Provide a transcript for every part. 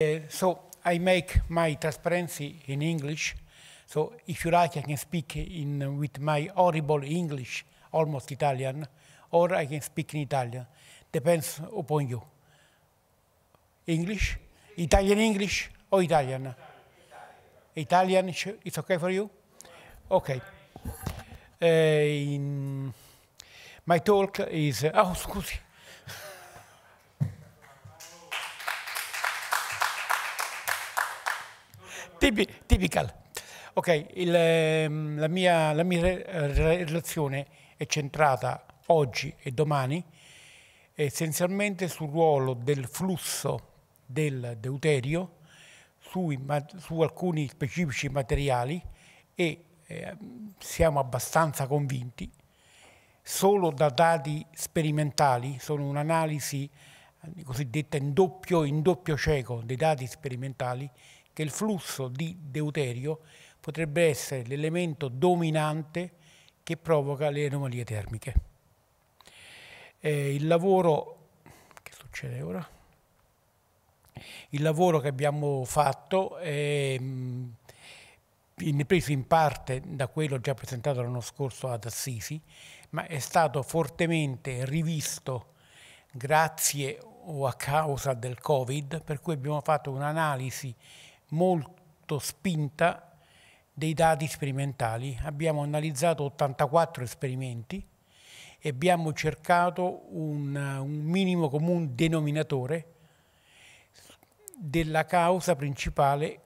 Uh, so I make my transparency in English. So if you like, I can speak in, with my horrible English, almost Italian, or I can speak in Italian. Depends upon you. English? Italian English or Italian? Italian, it's okay for you? Okay. Uh, my talk is, oh, excuse me. typical. Ok, il, ehm, la, mia, la, mia, relazione è centrata oggi e domani essenzialmente sul ruolo del flusso del deuterio su, su alcuni specifici materiali e eh, siamo abbastanza convinti, solo da dati sperimentali, sono un'analisi eh, cosiddetta in doppio, in doppio cieco dei dati sperimentali, che il flusso di deuterio potrebbe essere l'elemento dominante che provoca le anomalie termiche. Eh, il, lavoro, il lavoro che abbiamo fatto è mm, preso in parte da quello già presentato l'anno scorso ad Assisi, ma è stato fortemente rivisto grazie o a causa del Covid, per cui abbiamo fatto un'analisi molto spinta dei dati sperimentali. Abbiamo analizzato 84 esperimenti e abbiamo cercato un, un minimo comune denominatore della causa principale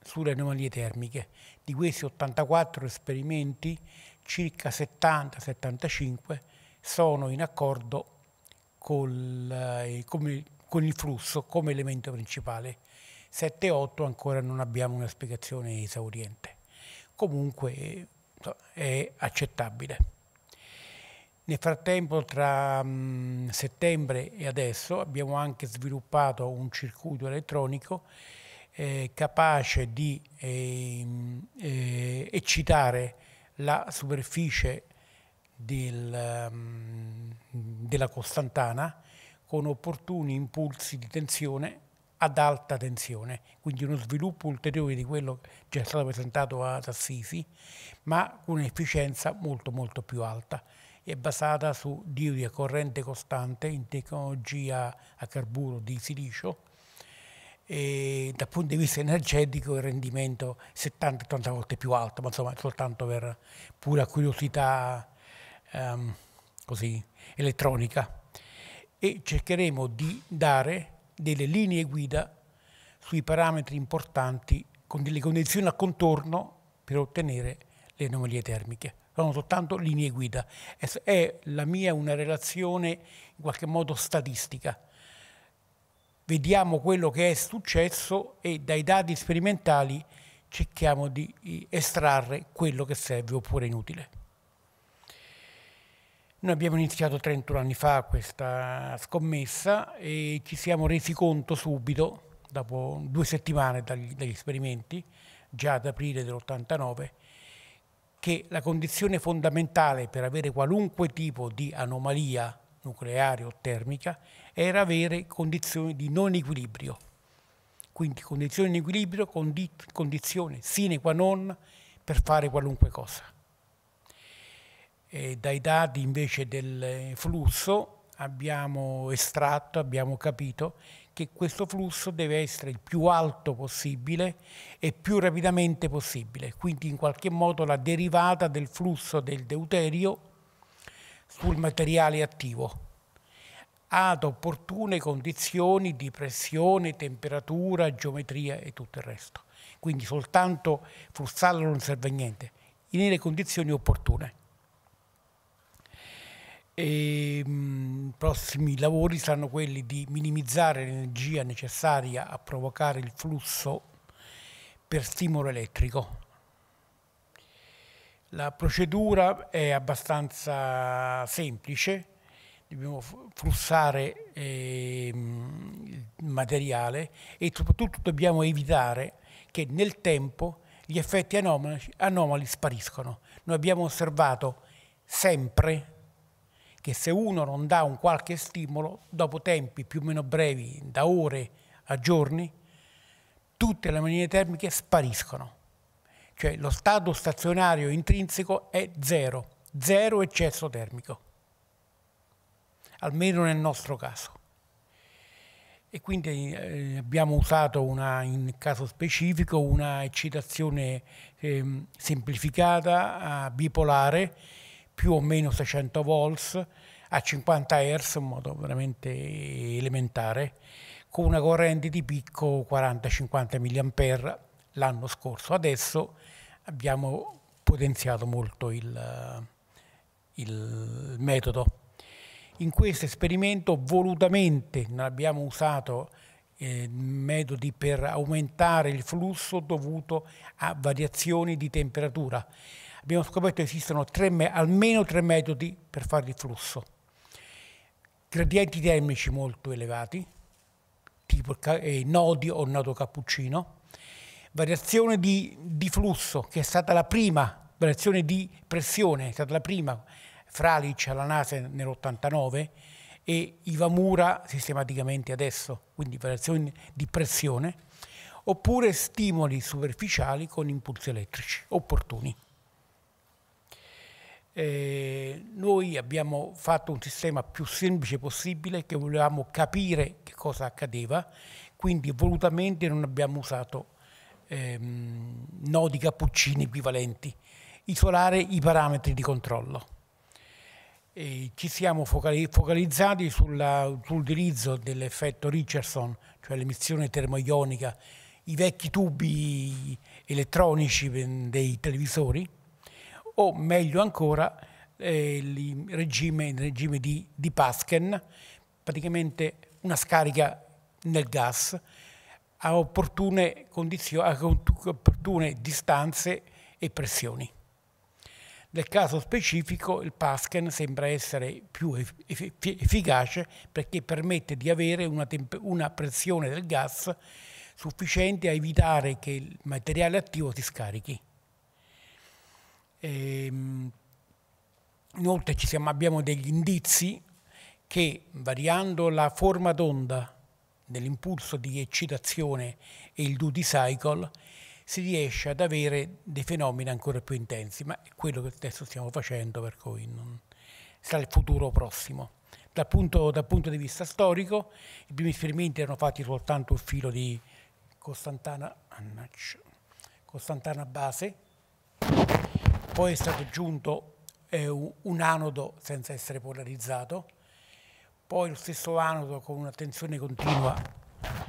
sulle anomalie termiche. Di questi 84 esperimenti, circa 70-75 sono in accordo col, eh, con il flusso come elemento principale 7-8 ancora non abbiamo una spiegazione esauriente. Comunque è accettabile. Nel frattempo tra mh, settembre e adesso abbiamo anche sviluppato un circuito elettronico eh, capace di eh, eh, eccitare la superficie del, mh, della costantana con opportuni impulsi di tensione ad alta tensione, quindi uno sviluppo ulteriore di quello che già è stato presentato ad Assisi, ma con un'efficienza molto molto più alta. È basata su diodi a corrente costante in tecnologia a carburo di silicio e dal punto di vista energetico il rendimento 70-80 volte più alto, ma insomma soltanto per pura curiosità um, così, elettronica. E cercheremo di dare delle linee guida sui parametri importanti con delle condizioni a contorno per ottenere le anomalie termiche. Sono soltanto linee guida. È la mia una relazione in qualche modo statistica. Vediamo quello che è successo e dai dati sperimentali cerchiamo di estrarre quello che serve oppure è inutile. Noi abbiamo iniziato 31 anni fa questa scommessa e ci siamo resi conto subito, dopo due settimane dagli, dagli esperimenti, già ad aprile dell'89, che la condizione fondamentale per avere qualunque tipo di anomalia nucleare o termica era avere condizioni di non equilibrio. Quindi condizioni di equilibrio, condi condizione sine qua non per fare qualunque cosa. E dai dati invece del eh, flusso abbiamo estratto, abbiamo capito che questo flusso deve essere il più alto possibile e più rapidamente possibile. Quindi in qualche modo la derivata del flusso del deuterio sul materiale attivo ad opportune condizioni di pressione, temperatura, geometria e tutto il resto. Quindi soltanto flussarlo non serve a niente, nelle condizioni opportune e i prossimi lavori saranno quelli di minimizzare l'energia necessaria a provocare il flusso per stimolo elettrico. La procedura è abbastanza semplice, dobbiamo flussare eh, il materiale e soprattutto dobbiamo evitare che nel tempo gli effetti anomali, anomali spariscono. Noi abbiamo osservato sempre che se uno non dà un qualche stimolo, dopo tempi più o meno brevi, da ore a giorni, tutte le anomalie termiche spariscono. Cioè lo stato stazionario intrinseco è zero, zero eccesso termico, almeno nel nostro caso. E quindi eh, abbiamo usato una, in caso specifico una eccitazione eh, semplificata, bipolare, più o meno 600 volts a 50 Hz in modo veramente elementare con una corrente di picco 40-50 mA l'anno scorso. Adesso abbiamo potenziato molto il, il metodo. In questo esperimento volutamente non abbiamo usato eh, metodi per aumentare il flusso dovuto a variazioni di temperatura abbiamo scoperto che esistono tre almeno tre metodi per fare il flusso. Gradienti termici molto elevati, tipo eh, nodi o nodo cappuccino, variazione di, di, flusso, che è stata la prima, variazione di pressione, è stata la prima, Fralic alla NASA nell'89 e Ivamura sistematicamente adesso, quindi variazioni di pressione, oppure stimoli superficiali con impulsi elettrici opportuni. Eh, noi abbiamo fatto un sistema più semplice possibile che volevamo capire che cosa accadeva, quindi volutamente non abbiamo usato ehm, nodi cappuccini equivalenti, isolare i parametri di controllo. E ci siamo focalizzati sull'utilizzo sull dell'effetto Richardson, cioè l'emissione termoionica, i vecchi tubi elettronici ehm, dei televisori, o meglio ancora eh, il, regime, il regime, di, di Pasken, praticamente una scarica nel gas a opportune, a opportune distanze e pressioni. Nel caso specifico il Pasken sembra essere più efficace perché permette di avere una, una pressione del gas sufficiente a evitare che il materiale attivo si scarichi. E, ehm, inoltre siamo, abbiamo degli indizi che variando la forma d'onda dell'impulso di eccitazione e il duty cycle si riesce ad avere dei fenomeni ancora più intensi, ma è quello che adesso stiamo facendo, per cui non... sarà il futuro prossimo. Dal punto, dal punto, di vista storico, i primi esperimenti erano fatti soltanto il filo di Costantana, Costantana Base, poi è stato aggiunto eh, un anodo senza essere polarizzato, poi lo stesso anodo con una tensione continua a,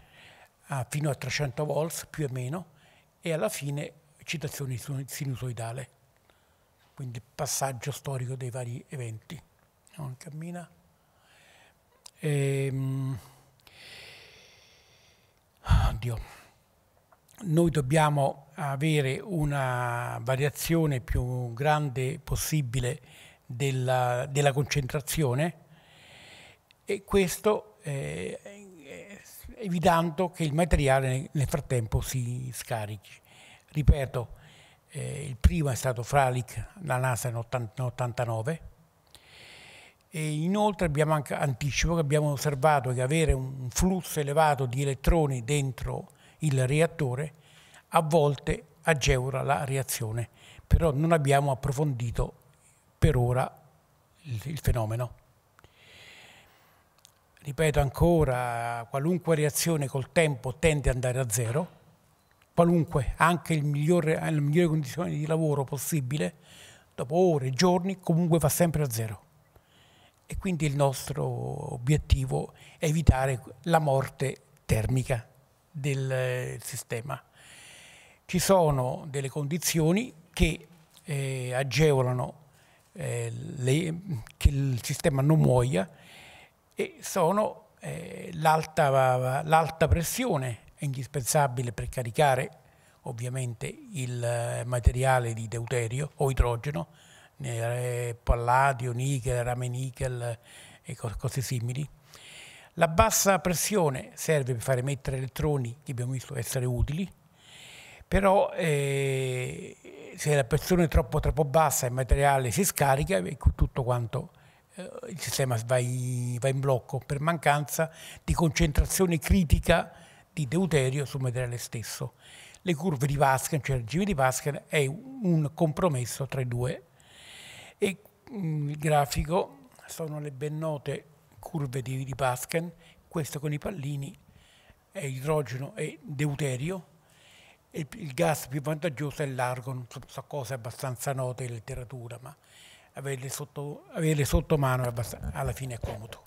ah, fino a 300 volts più o meno e alla fine citazione sinusoidale, quindi passaggio storico dei vari eventi. Non cammina. Ehm... Oddio. Ah, noi dobbiamo avere una variazione più grande possibile della, della concentrazione e questo eh, eh evitando che il materiale nel frattempo si scarichi. Ripeto, eh, il primo è stato Fralic, la NASA nel 89, e inoltre abbiamo anche anticipo che abbiamo osservato che avere un flusso elevato di elettroni dentro il il reattore, a volte agevola la reazione, però non abbiamo approfondito per ora il, il fenomeno. Ripeto ancora, qualunque reazione col tempo tende ad andare a zero, qualunque, anche il migliore, eh, le migliori condizioni di lavoro possibile, dopo ore, giorni, comunque va sempre a zero. E quindi il nostro obiettivo è evitare la morte termica del eh, sistema. Ci sono delle condizioni che eh, agevolano eh, le, che il sistema non muoia e sono eh, l'alta pressione, è indispensabile per caricare ovviamente il eh, materiale di deuterio o idrogeno, eh, palladio, nichel, rame nichel e cose simili la bassa pressione serve per fare emettere elettroni che abbiamo visto essere utili, però eh, se la pressione è troppo, troppo bassa il materiale si scarica e tutto quanto eh, il sistema va in, va in blocco per mancanza di concentrazione critica di deuterio sul materiale stesso. Le curve di Pascal, cioè il regime di Pascal, è un compromesso tra i due. E mh, mm, il grafico sono le ben note curve di, di Pascan, questa con i pallini è idrogeno e deuterio, e il gas più vantaggioso è l'argon, sono cose abbastanza note in letteratura, ma averle sotto, averle sotto mano alla fine è comodo.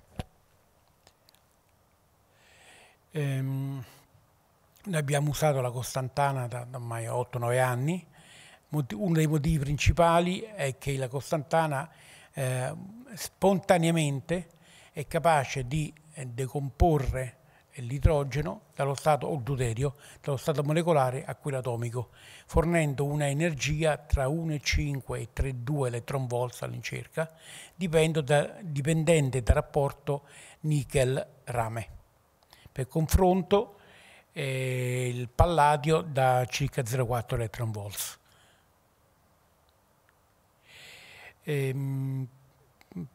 Ehm, noi abbiamo usato la Costantana da, da ormai 8-9 anni, uno dei motivi principali è che la Costantana eh, spontaneamente è capace di eh, decomporre l'idrogeno dallo stato o il deuterio dallo stato molecolare a quello atomico, fornendo una energia tra 1,5 e 3,2 electron volts all'incirca, dipendente dal rapporto nickel-rame. Per confronto, eh, il palladio da circa 0,4 electron volts. Ehm,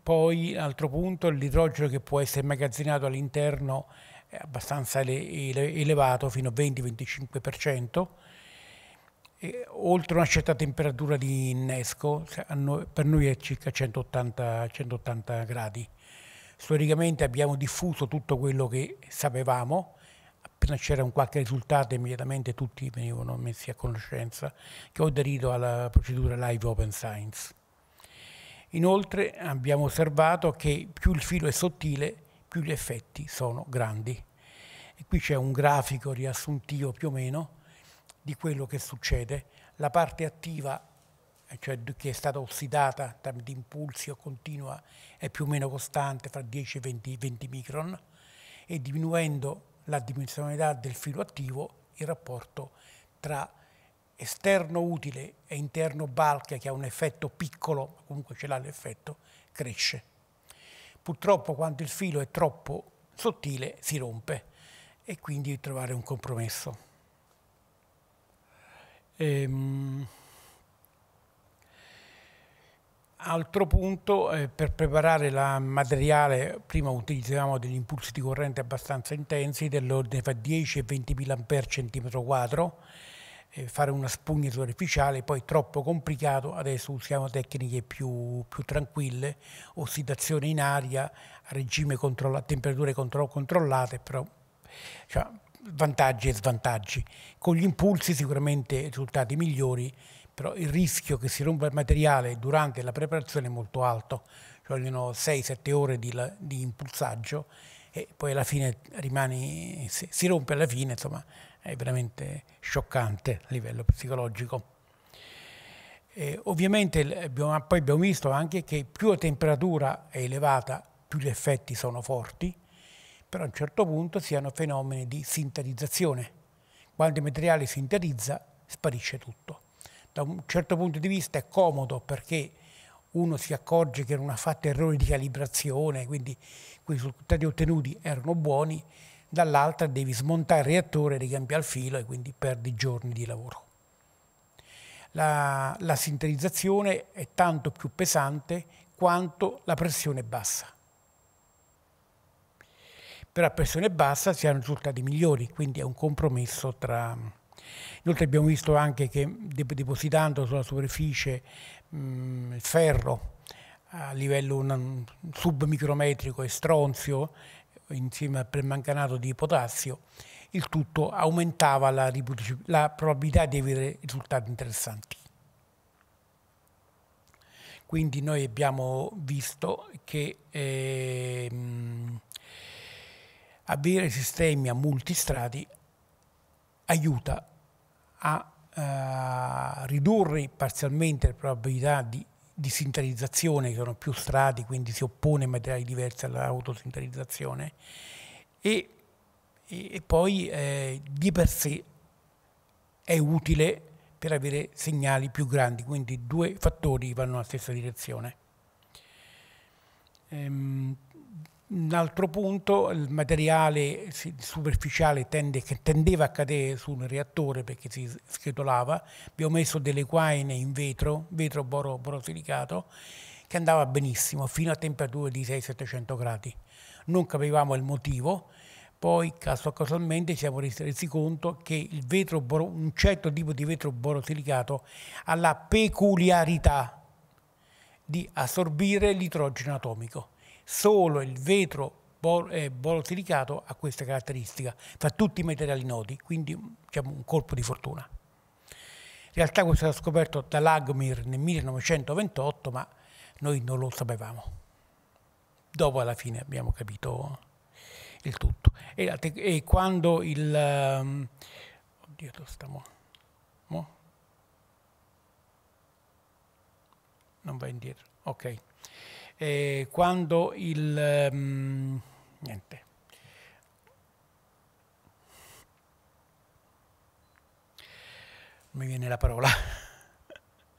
poi altro punto l'idrogeno che può essere immagazzinato all'interno è abbastanza elevato fino a 20-25% oltre una certa temperatura di innesco cioè per noi è circa 180, 180 gradi storicamente abbiamo diffuso tutto quello che sapevamo appena c'era un qualche risultato immediatamente tutti venivano messi a conoscenza che ho aderito alla procedura Live Open Science Inoltre abbiamo osservato che più il filo è sottile, più gli effetti sono grandi. E qui c'è un grafico riassuntivo più o meno di quello che succede. La parte attiva, cioè che è stata ossidata tramite impulsi o continua, è più o meno costante fra 10 e 20, 20 micron e diminuendo la dimensionalità del filo attivo il rapporto tra esterno utile e interno balca che ha un effetto piccolo, comunque ce l'ha l'effetto, cresce. Purtroppo quando il filo è troppo sottile si rompe e quindi trovare un compromesso. Ehm, altro punto, eh, per preparare il materiale, prima utilizzavamo degli impulsi di corrente abbastanza intensi, dell'ordine fra 10 e 20 mila A centimetro quadro, eh, fare una spugna superficiale, poi troppo complicato, adesso usiamo tecniche più, più tranquille, ossidazione in aria, regime controlla, temperature control controllate, però cioè, vantaggi e svantaggi. Con gli impulsi sicuramente risultati migliori, però il rischio che si rompa il materiale durante la preparazione è molto alto, ci vogliono 6-7 ore di, di impulsaggio e poi alla fine rimani, si rompe alla fine, insomma è veramente scioccante a livello psicologico. E ovviamente eh, abbiamo, poi abbiamo visto anche che più la temperatura è elevata, più gli effetti sono forti, però a un certo punto si hanno fenomeni di sintetizzazione. Quando il materiale sintetizza, sparisce tutto. Da un certo punto di vista è comodo perché uno si accorge che non ha fatto errori di calibrazione, quindi quei risultati ottenuti erano buoni, dall'altra devi smontare il reattore, ricambiare il filo e quindi perdi giorni di lavoro. La, la sintetizzazione è tanto più pesante quanto la pressione è bassa. Per la pressione bassa si hanno risultati migliori, quindi è un compromesso tra... Inoltre abbiamo visto anche che depositando sulla superficie mh, ferro a livello submicrometrico e stronzio insieme al permanganato di potassio, il tutto aumentava la, la probabilità di avere risultati interessanti. Quindi noi abbiamo visto che eh, avere sistemi a multistrati aiuta a, a eh, ridurre parzialmente la probabilità di di sintetizzazione, che sono più strati, quindi si oppone a materiali diversi all'autosintetizzazione, e, e, e, poi eh, di per sé è utile per avere segnali più grandi, quindi due fattori vanno nella stessa direzione. Ehm, un altro punto, il materiale superficiale tende, che tendeva a cadere su un reattore perché si scretolava, abbiamo messo delle guaine in vetro, vetro boro, borosilicato, che andava benissimo fino a temperature di 600-700 gradi. Non capivamo il motivo, poi caso casualmente ci siamo resi conto che il vetro, un certo tipo di vetro borosilicato ha la peculiarità di assorbire l'idrogeno atomico Solo il vetro eh, borotilicato ha questa caratteristica, fa tutti i materiali noti, quindi mm, diciamo, un colpo di fortuna. In realtà questo è stato scoperto da Lagmir nel 1928, ma noi non lo sapevamo. Dopo alla fine abbiamo capito il tutto. E, e quando il... Um, oddio, dove stiamo? Mo? Non va indietro, ok eh, quando il... Um, niente. mi viene la parola.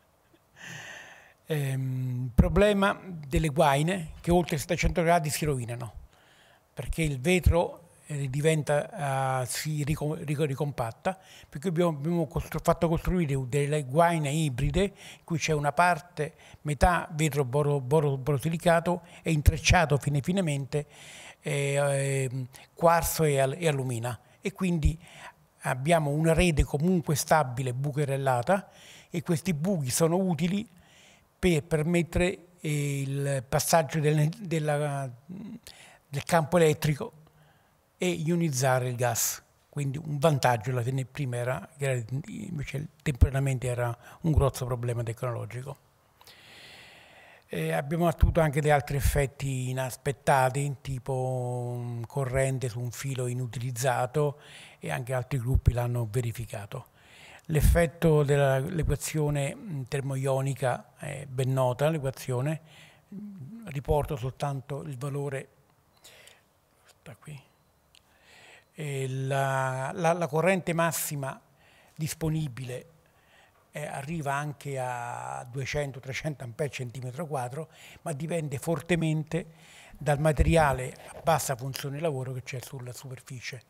ehm, problema delle guaine che oltre i 700 gradi si rovinano perché il vetro eh, diventa, uh, si ricompatta, perché abbiamo, abbiamo costru fatto costruire delle guaine ibride in cui c'è una parte, metà vetro boro, boro, borosilicato e intrecciato fine finemente eh, eh, quarzo e, al e, allumina e quindi abbiamo una rete comunque stabile bucherellata e questi buchi sono utili per permettere eh, il passaggio del, della, del campo elettrico e ionizzare il gas. Quindi un vantaggio, la prima era, invece temporaneamente era un grosso problema tecnologico. E abbiamo avuto anche degli altri effetti inaspettati, tipo mm, corrente su un filo inutilizzato e anche altri gruppi l'hanno verificato. L'effetto dell'equazione mm, termoionica è ben nota, l'equazione, mm, riporto soltanto il valore, sta qui, la, la, la, corrente massima disponibile eh, arriva anche a 200-300 ampere centimetro quadro, ma dipende fortemente dal materiale a bassa funzione di lavoro che c'è sulla superficie.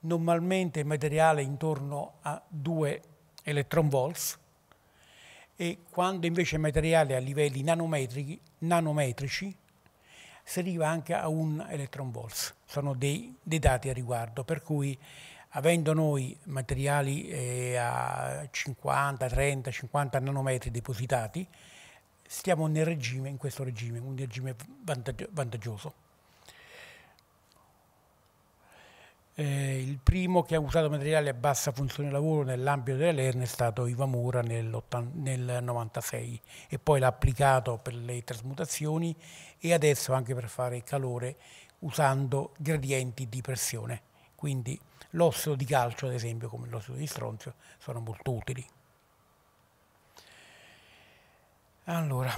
Normalmente il materiale è intorno a 2 electron volts e quando invece il materiale è a livelli nanometrici si arriva anche a un electron volts. Sono dei, dei dati a riguardo, per cui avendo noi materiali eh, a 50, 30, 50 nanometri depositati, stiamo nel regime, in questo regime, un regime vantaggioso. Eh, il primo che ha usato materiali a bassa funzione lavoro nell'ambito della LERN è stato Iva Mura nel 1996 e poi l'ha applicato per le trasmutazioni e adesso anche per fare il calore usando gradienti di pressione. Quindi l'ossido di calcio, ad esempio, come l'ossido di stronzio, sono molto utili. Allora,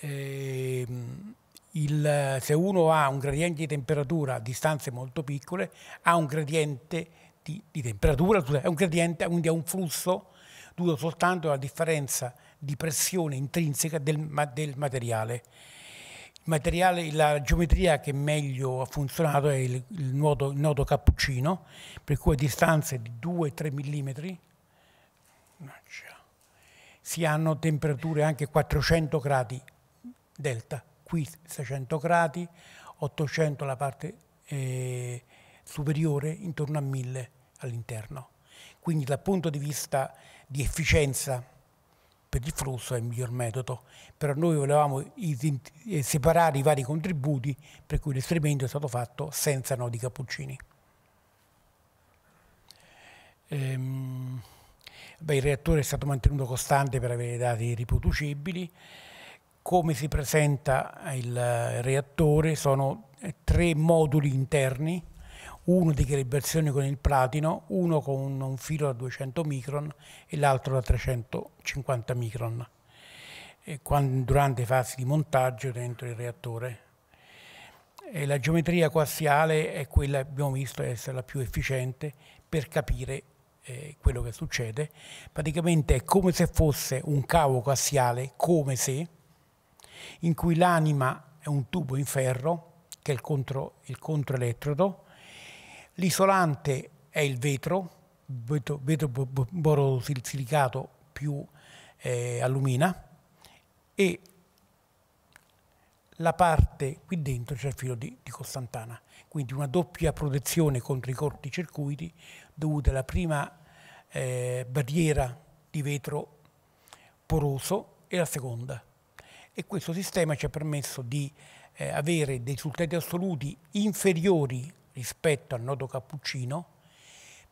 ehm, il, se uno ha un gradiente di temperatura a distanze molto piccole, ha un gradiente di, di temperatura, è un gradiente, quindi ha un flusso dovuto soltanto alla differenza di pressione intrinseca del, del materiale. Materiale, la geometria che meglio ha funzionato è il, il, nodo, il nodo, cappuccino, per cui a distanze di 2-3 mm si hanno temperature anche 400 gradi delta qui 600 gradi, 800 la parte eh, superiore, intorno a 1000 all'interno. Quindi dal punto di vista di efficienza per il flusso è il miglior metodo, però noi volevamo eh, separare i vari contributi per cui l'esperimento è stato fatto senza nodi cappuccini. Ehm, beh, il reattore è stato mantenuto costante per avere dati riproducibili, come si presenta il eh, reattore sono eh, tre moduli interni, uno di calibrazione con il platino, uno con un filo da 200 micron e l'altro da 350 micron, eh, quando, durante fasi di montaggio dentro il reattore. E la geometria coassiale è quella che abbiamo visto essere la più efficiente per capire eh, quello che succede. Praticamente è come se fosse un cavo coassiale, come se, in cui l'anima è un tubo in ferro, che è il, contro, il controelettrodo, l'isolante è il vetro, vetro, vetro borosilicato più eh, allumina, e la parte qui dentro c'è il filo di, di, Costantana, quindi una doppia protezione contro i corti circuiti dovuta alla prima eh, barriera di vetro poroso e la seconda e questo sistema ci ha permesso di eh, avere dei risultati assoluti inferiori rispetto al nodo cappuccino,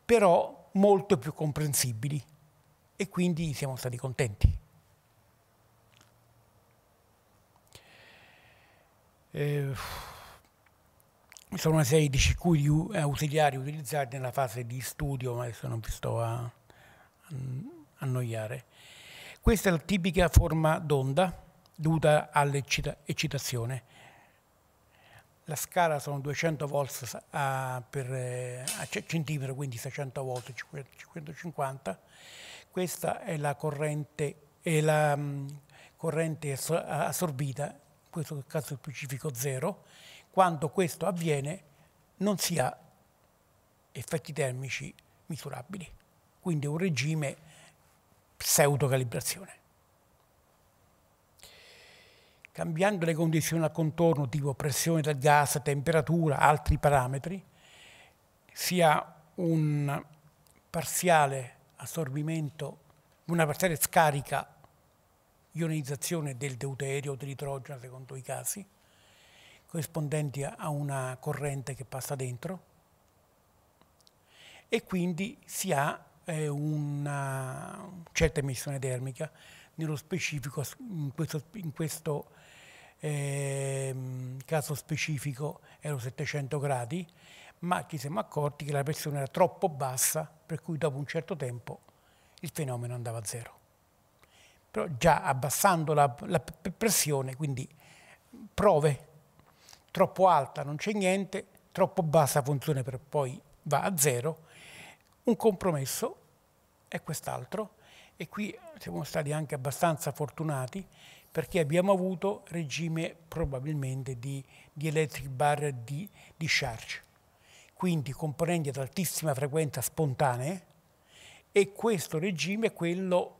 però molto più comprensibili e quindi siamo stati contenti. Eh, sono una serie di circuiti eh, ausiliari utilizzati nella fase di studio, ma adesso non vi sto a mm, annoiare. Questa è la tipica forma d'onda dovuta all'eccitazione. La scala sono 200 volts a, per, eh, a centimetro, quindi 600 volt, 550. Questa è la corrente, è la mm, corrente assorbita, in questo caso specifico zero. Quando questo avviene non si ha effetti termici misurabili, quindi è un regime pseudocalibrazione cambiando le condizioni al contorno, tipo pressione del gas, temperatura, altri parametri, si ha un parziale assorbimento, una parziale scarica ionizzazione del deuterio o dell'idrogeno, secondo i casi, corrispondenti a una corrente che passa dentro, e quindi si ha eh, una certa emissione termica, nello specifico in questo, in questo ehm, caso specifico erano 700 gradi, ma ci siamo accorti che la pressione era troppo bassa, per cui dopo un certo tempo il fenomeno andava a zero. Però già abbassando la, la pressione, quindi prove, troppo alta non c'è niente, troppo bassa funzione per poi va a zero, un compromesso è quest'altro e qui siamo stati anche abbastanza fortunati perché abbiamo avuto regime probabilmente di, di electric bar di, di charge, quindi componenti ad altissima frequenza spontanee e questo regime è quello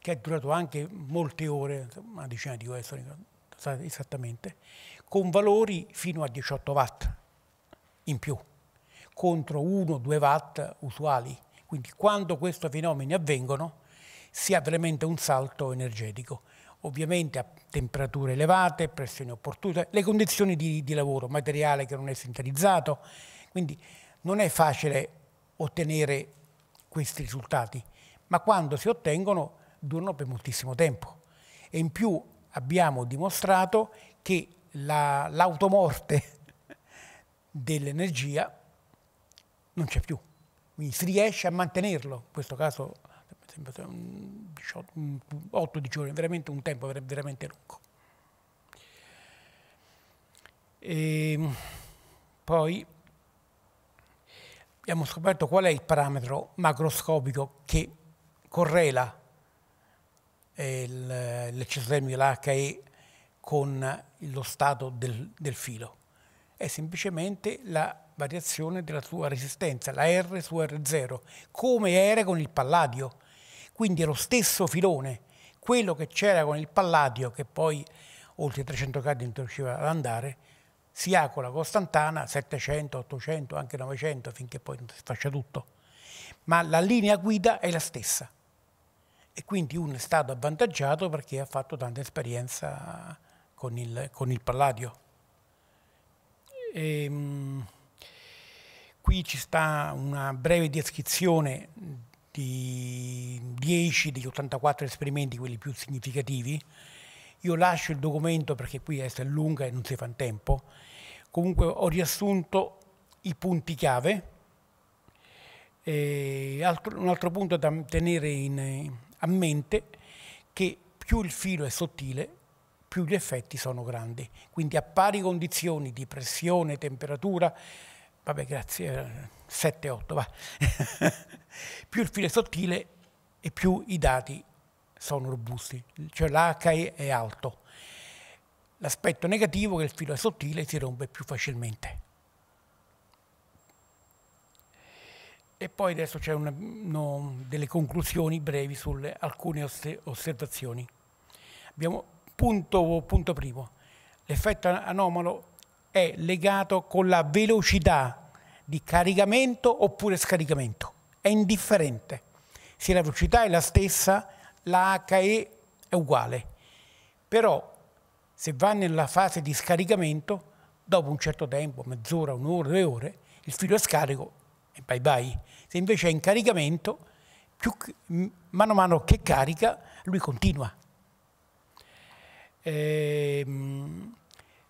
che è durato anche molte ore, una decina di ore sono esattamente, con valori fino a 18 watt in più, contro 1-2 watt usuali. Quindi quando questi fenomeni avvengono si ha veramente un salto energetico ovviamente a temperature elevate, pressioni opportune, le condizioni di, di lavoro, materiale che non è sintetizzato, quindi non è facile ottenere questi risultati, ma quando si ottengono durano per moltissimo tempo e in più abbiamo dimostrato che l'automorte la, dell'energia non c'è più, quindi si riesce a mantenerlo, in questo caso 8-10 giorni, veramente un tempo veramente lungo. E ehm, poi abbiamo scoperto qual è il parametro macroscopico che correla eh, l'eccesso termico, dell'HE con lo stato del, del, filo. È semplicemente la variazione della sua resistenza, la R su R0, come era con il palladio. Quindi è lo stesso filone, quello che c'era con il Palladio, che poi oltre 300 gradi non riusciva ad andare, si ha con la Costantana 700, 800, anche 900, finché poi non si faccia tutto. Ma la linea guida è la stessa. E quindi uno è stato avvantaggiato perché ha fatto tanta esperienza con il, con il Palladio. E, ehm, qui ci sta una breve descrizione di 10 degli 84 esperimenti, quelli più significativi. Io lascio il documento perché qui è lunga e non si fa in tempo. Comunque ho riassunto i punti chiave. E un altro punto da tenere in, a mente che più il filo è sottile, più gli effetti sono grandi. Quindi a pari condizioni di pressione, temperatura, vabbè grazie, 7-8 va, più il filo è sottile e più i dati sono robusti, cioè l'HE è alto. L'aspetto negativo è che il filo è sottile e si rompe più facilmente. E poi adesso c'è no, delle conclusioni brevi su alcune osservazioni. Abbiamo punto, punto primo, l'effetto anomalo è legato con la velocità di caricamento oppure scaricamento. È indifferente. Se la velocità è la stessa, la HE è uguale. Però se va nella fase di scaricamento, dopo un certo tempo, mezz'ora, un'ora, due ore, il filo è scarico e bye bye. Se invece è in caricamento, più, mano a mano che carica, lui continua. Ehm,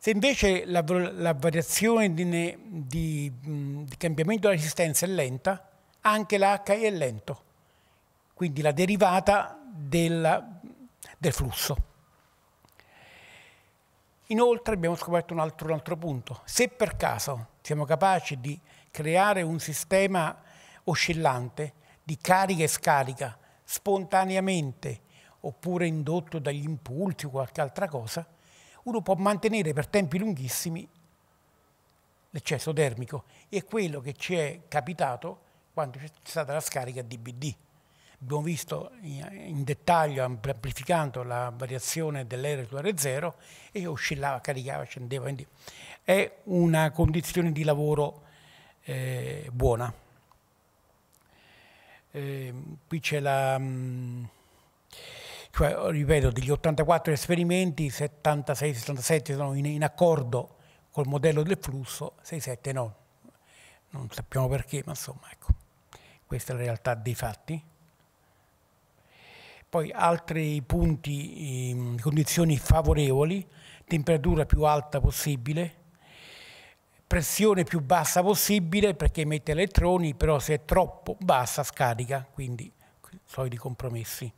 se invece la, la variazione di, di, di, cambiamento della resistenza è lenta, anche l'H è lento, quindi la derivata del, del flusso. Inoltre abbiamo scoperto un altro, un altro punto. Se per caso siamo capaci di creare un sistema oscillante di carica e scarica spontaneamente oppure indotto dagli impulsi o qualche altra cosa, uno può mantenere per tempi lunghissimi l'eccesso termico e quello che ci è capitato quando c'è stata la scarica DBD. Abbiamo visto in dettaglio, amplificando la variazione dell'R su R0 e oscillava, caricava, scendeva. Quindi è una condizione di lavoro eh, buona. Eh, qui c'è la... Mh, mm, cioè, ripeto, degli 84 esperimenti, 76-77 sono in, in, accordo col modello del flusso, 6-7 no. Non sappiamo perché, ma insomma, ecco, questa è la realtà dei fatti. Poi altri punti, ehm, condizioni favorevoli, temperatura più alta possibile, pressione più bassa possibile perché emette elettroni, però se è troppo bassa scarica, quindi soliti compromessi.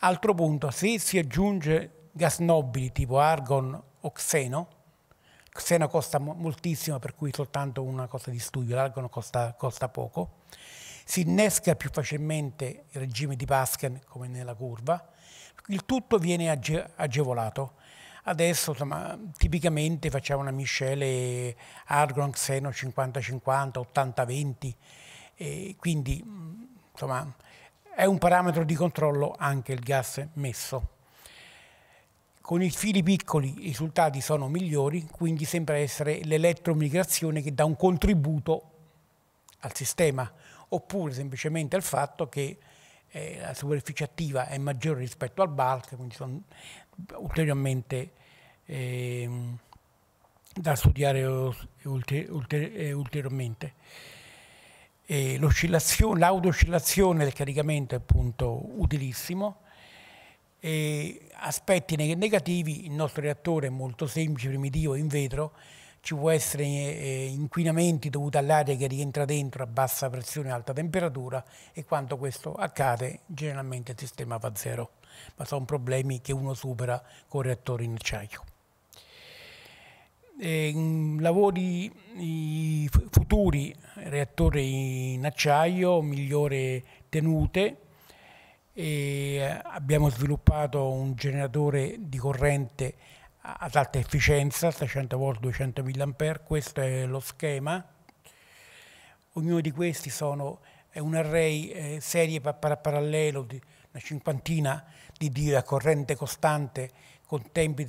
Altro punto, se si aggiunge gas nobili tipo argon o xeno, xeno costa moltissimo per cui soltanto una cosa di studio, l'argon costa, costa poco, si innesca più facilmente il regime di Pascal come nella curva, il tutto viene age agevolato. Adesso insomma, tipicamente facciamo una miscele argon xeno 50-50, 80-20, quindi insomma, è un parametro di controllo anche il gas messo. Con i fili piccoli i risultati sono migliori, quindi sembra essere l'elettromigrazione che dà un contributo al sistema, oppure semplicemente il fatto che eh, la superficie attiva è maggiore rispetto al bulk, quindi sono ulteriormente eh, da studiare ulteriormente. L'autoscillazione del caricamento è appunto utilissimo. E aspetti negativi, il nostro reattore è molto semplice, primitivo, in vetro, ci può essere eh, inquinamenti dovuti all'aria che rientra dentro a bassa pressione e alta temperatura e quando questo accade generalmente il sistema va a zero, ma sono problemi che uno supera con il reattore in acciaio eh, lavori futuri, reattore in acciaio, migliore tenute, abbiamo sviluppato un generatore di corrente ad alta efficienza, 600 V 200 mA, questo è lo schema. Ognuno di questi sono, è un array serie par parallelo una cinquantina di dire a corrente costante con, tempi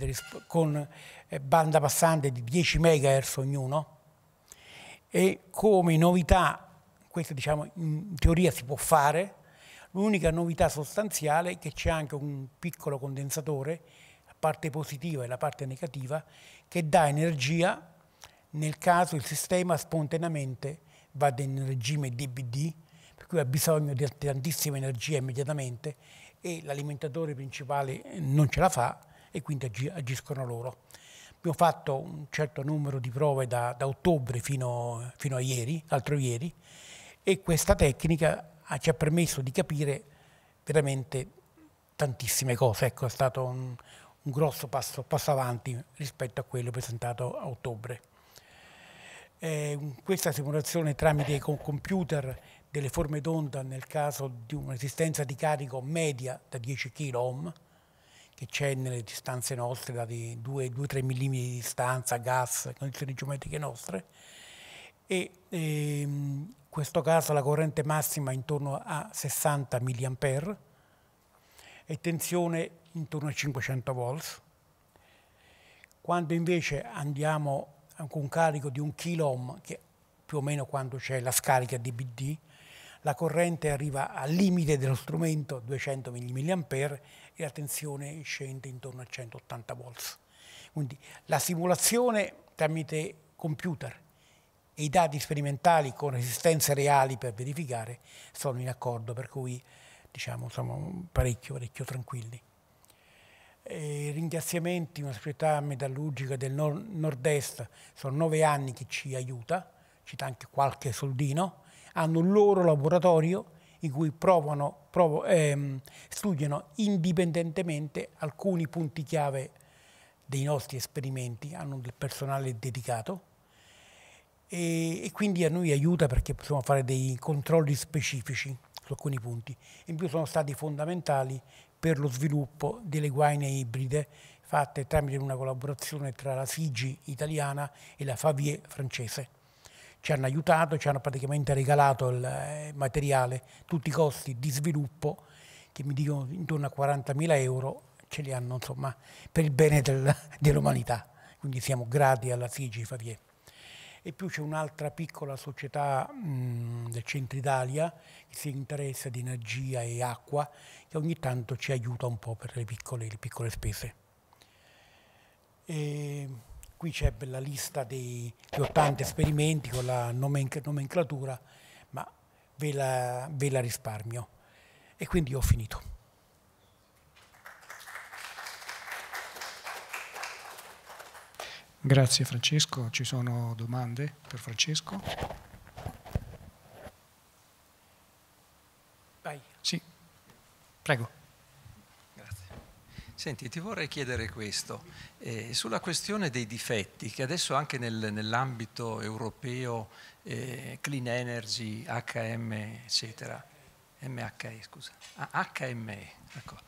con eh, banda passante di 10 MHz ognuno e come novità, questo diciamo in teoria si può fare, l'unica novità sostanziale è che c'è anche un piccolo condensatore, la parte positiva e la parte negativa, che dà energia nel caso il sistema spontaneamente vada in regime DBD, per cui ha bisogno di tantissima energia immediatamente e l'alimentatore principale non ce la fa, e quindi ag- agiscono loro. Abbiamo fatto un certo numero di prove da, da ottobre fino, fino, a ieri, l'altro ieri, e questa tecnica ci ha permesso di capire veramente tantissime cose. Ecco, è stato un, un grosso passo, passo avanti rispetto a quello presentato a ottobre. Eh, questa simulazione tramite computer delle forme d'onda nel caso di un'esistenza di carico media da 10 kOhm che c'è nelle distanze nostre, da 2-3 mm di distanza, gas, condizioni geometriche nostre, e ehm, in questo caso la corrente massima è intorno a 60 mA e tensione intorno a 500 V. Quando invece andiamo con un carico di 1 kOhm, che più o meno quando c'è la scarica DBD, la corrente arriva al limite dello strumento 200 mA e la tensione scende intorno a 180 volts. Quindi la simulazione tramite computer e i dati sperimentali con resistenze reali per verificare sono in accordo, per cui diciamo, siamo parecchio, parecchio tranquilli. E eh, ringraziamenti a una società metallurgica del nord- nord-est, sono nove anni che ci aiuta, ci dà anche qualche soldino, hanno un loro laboratorio in cui provano, provo, ehm, studiano indipendentemente alcuni punti chiave dei nostri esperimenti, hanno del personale dedicato e, e quindi a noi aiuta perché possiamo fare dei controlli specifici su alcuni punti. In più sono stati fondamentali per lo sviluppo delle guaine ibride fatte tramite una collaborazione tra la Sigi italiana e la Favier francese ci hanno aiutato, ci hanno praticamente regalato eh, il materiale, tutti i costi di sviluppo, che mi dicono intorno a 40.000 euro, ce li hanno insomma, per il bene del, dell'umanità. Quindi siamo grati alla Sigi Favier. E più c'è un'altra piccola società mh, mm, del centro Italia che si interessa di energia e acqua, che ogni tanto ci aiuta un po' per le piccole, le piccole spese. E Qui c'è la lista degli 80 esperimenti con la nomenclatura, ma ve la, ve la risparmio. E quindi ho finito. Grazie Francesco, ci sono domande per Francesco? Vai. Sì, prego. Senti, ti vorrei chiedere questo, eh, sulla questione dei difetti, che adesso anche nel, nell'ambito europeo, eh, clean energy, HM, eccetera, MHE, scusa, ah, HME, d'accordo.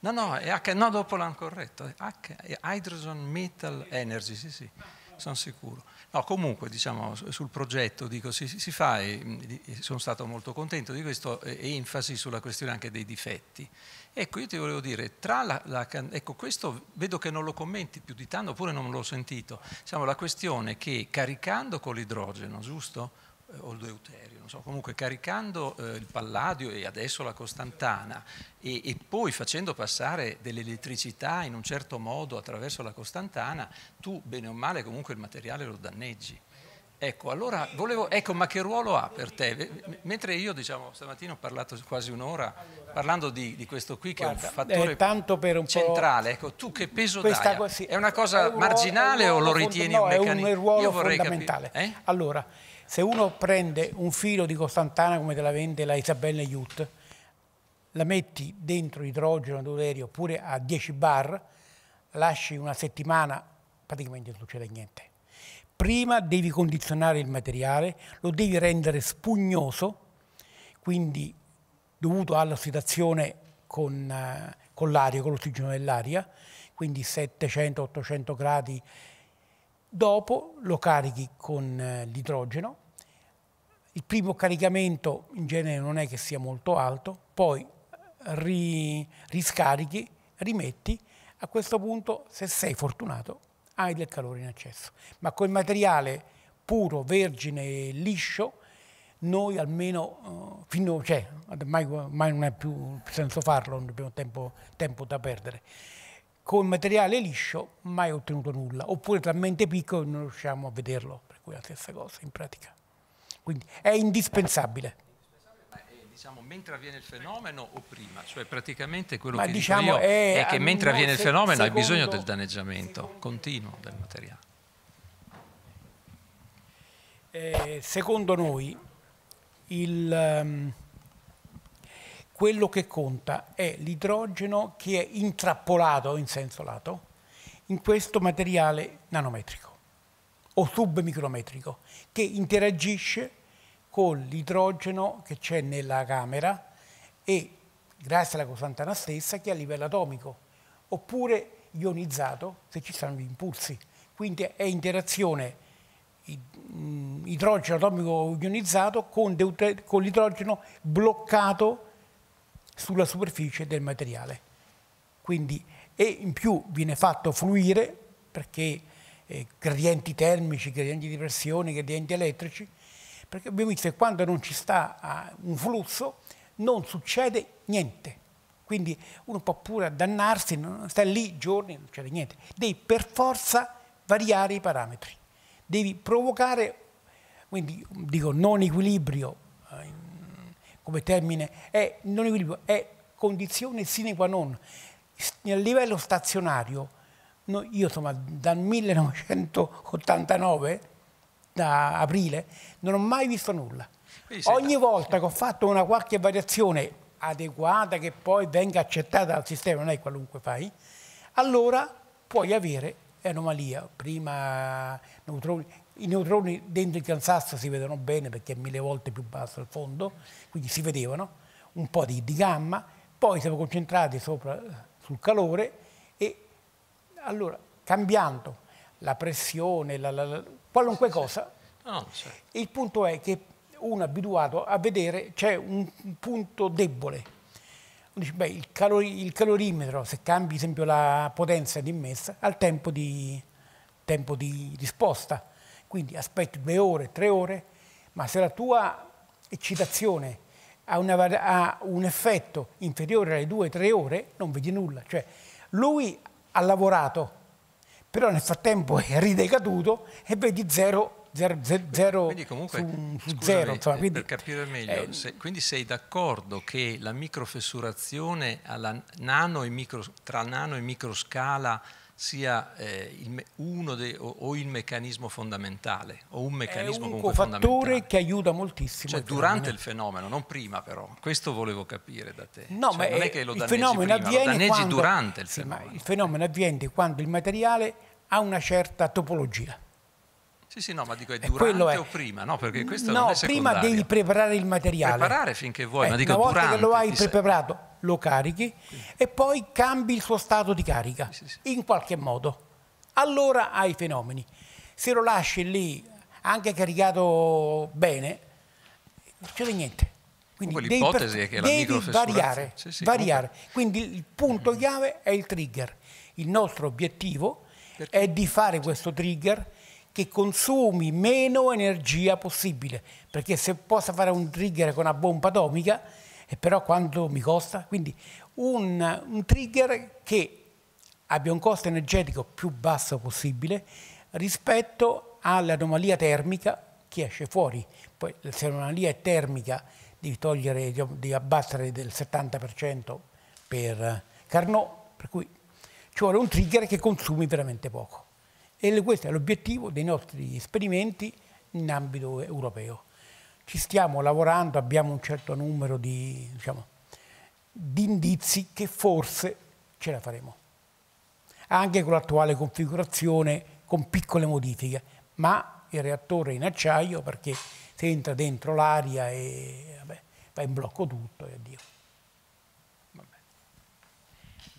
No, no, è H, no, dopo l'hanno corretto, H, Hydrogen Metal Energy, sì, sì, sono sicuro. No, comunque diciamo, sul progetto dico, si, si, fa e, sono stato molto contento di questo e enfasi sulla questione anche dei difetti. Ecco, io ti volevo dire, tra la, la, ecco, questo vedo che non lo commenti più di tanto, oppure non l'ho sentito, diciamo, la questione che caricando con l'idrogeno, giusto? Eh, o il deuterio, non so, comunque caricando eh, il palladio e adesso la costantana e, e poi facendo passare dell'elettricità in un certo modo attraverso la costantana, tu bene o male comunque il materiale lo danneggi. Ecco, allora volevo, ecco, ma che ruolo ha per te? Mentre io, diciamo, stamattina ho parlato quasi un'ora parlando di, di questo qui che Guarda, è un fattore eh, un centrale, ecco, tu che peso questa, dai? Sì, è una cosa è un marginale ruolo, o lo ritieni no, un meccanismo? È un ruolo io vorrei fondamentale. Capire, eh? Allora, se uno prende un filo di costantana come te la vende la Isabella Youth, la metti dentro idrogeno, deuterio oppure a 10 bar, lasci una settimana, praticamente non succede niente. Prima devi condizionare il materiale, lo devi rendere spugnoso, quindi dovuto all'ossidazione con, eh, con l'aria, con l'ossigeno dell'aria, quindi 700-800 gradi dopo lo carichi con eh, l'idrogeno, il primo caricamento in genere non è che sia molto alto, poi ri, riscarichi, rimetti, a questo punto se sei fortunato hai del calore in eccesso. ma col materiale puro, vergine, liscio, noi almeno, uh, eh, fino, cioè, mai, mai, non è più senso farlo, non abbiamo tempo, tempo da perdere con materiale liscio mai ottenuto nulla, oppure talmente piccolo che non riusciamo a vederlo, per cui è la stessa cosa in pratica. Quindi è indispensabile. Eh, diciamo, mentre avviene il fenomeno o prima, cioè praticamente quello Ma che diciamo dico è, eh, è, che mentre avviene il fenomeno secondo, hai bisogno del danneggiamento secondo, continuo del materiale. Eh, secondo noi il, um, quello che conta è l'idrogeno che è intrappolato in senso lato in questo materiale nanometrico o submicrometrico che interagisce con l'idrogeno che c'è nella camera e grazie alla costantana stessa che è a livello atomico oppure ionizzato se ci saranno gli impulsi quindi è interazione mm, idrogeno atomico ionizzato con, con l'idrogeno bloccato sulla superficie del materiale. Quindi, e in più viene fatto fluire perché eh, gradienti termici, gradienti di pressione, gradienti elettrici, perché abbiamo visto che quando non ci sta ah, un flusso non succede niente. Quindi uno può pure addannarsi, sta lì giorni, non succede niente. Devi per forza variare i parametri, devi provocare, quindi dico non equilibrio, come termine, è non equilibrio, è condizione sine qua non. A livello stazionario, io insomma dal 1989, da aprile, non ho mai visto nulla. Ogni eh. volta che ho fatto una qualche variazione adeguata che poi venga accettata dal sistema, non è qualunque fai, allora puoi avere anomalia, prima neutroni, i neutroni dentro il transasso si vedono bene perché è mille volte più basso il fondo, quindi si vedevano, un po' di, di gamma, poi siamo concentrati sopra, eh, sul calore e allora cambiando la pressione, la, la, la, qualunque cosa, no, certo. il punto è che uno è abituato a vedere c'è un, un punto debole. Dice, beh, il, calori, il, calorimetro, se cambi per esempio la potenza di immessa, ha il tempo di, tempo di risposta quindi aspetti due ore, tre ore, ma se la tua eccitazione ha, una, ha un effetto inferiore alle due, tre ore, non vedi nulla. Cioè, lui ha lavorato, però nel frattempo è ridecaduto e vedi zero Zero, zero, quindi comunque, su, su scusami, zero, insomma, eh, quindi, per capire meglio, eh, se, quindi sei d'accordo che la microfessurazione nano micro, tra nano e microscala sia eh, il, uno dei, o, o, il meccanismo fondamentale o un meccanismo È un comunque fattore che aiuta moltissimo. Cioè, il durante il fenomeno, non prima però. Questo volevo capire da te. No, cioè, ma non è, che lo il fenomeno prima, avviene lo danneggi quando, durante il sì, fenomeno. il fenomeno avviene quando il materiale ha una certa topologia. Sì, sì, no, ma dico è durante è. o prima, no? Perché questo no, non è secondario. No, prima devi preparare il materiale. Preparare finché vuoi, eh, ma dico Una volta durante, che lo hai preparato, lo carichi sì. e poi cambi il suo stato di carica sì, sì. in qualche modo. Allora hai fenomeni. Se lo lasci lì anche caricato bene, non c'è niente. Quindi devi, è che la devi variare, variare. Quindi il punto chiave è il trigger. Il nostro obiettivo Perché? è di fare questo trigger che consumi meno energia possibile, perché se posso fare un trigger con una bomba atomica, e però quanto mi costa? Quindi un, un trigger che abbia un costo energetico più basso possibile rispetto all'anomalia termica che esce fuori. Poi se l'anomalia è termica devi togliere, devi abbattere del 70% per Carnot, per cui ci vuole un trigger che consumi veramente poco. E questo è l'obiettivo dei nostri esperimenti in ambito europeo ci stiamo lavorando, abbiamo un certo numero di, diciamo, di indizi che forse ce la faremo. Anche con l'attuale configurazione, con piccole modifiche, ma il reattore è in acciaio perché se entra dentro l'aria e vabbè, va in blocco tutto e addio.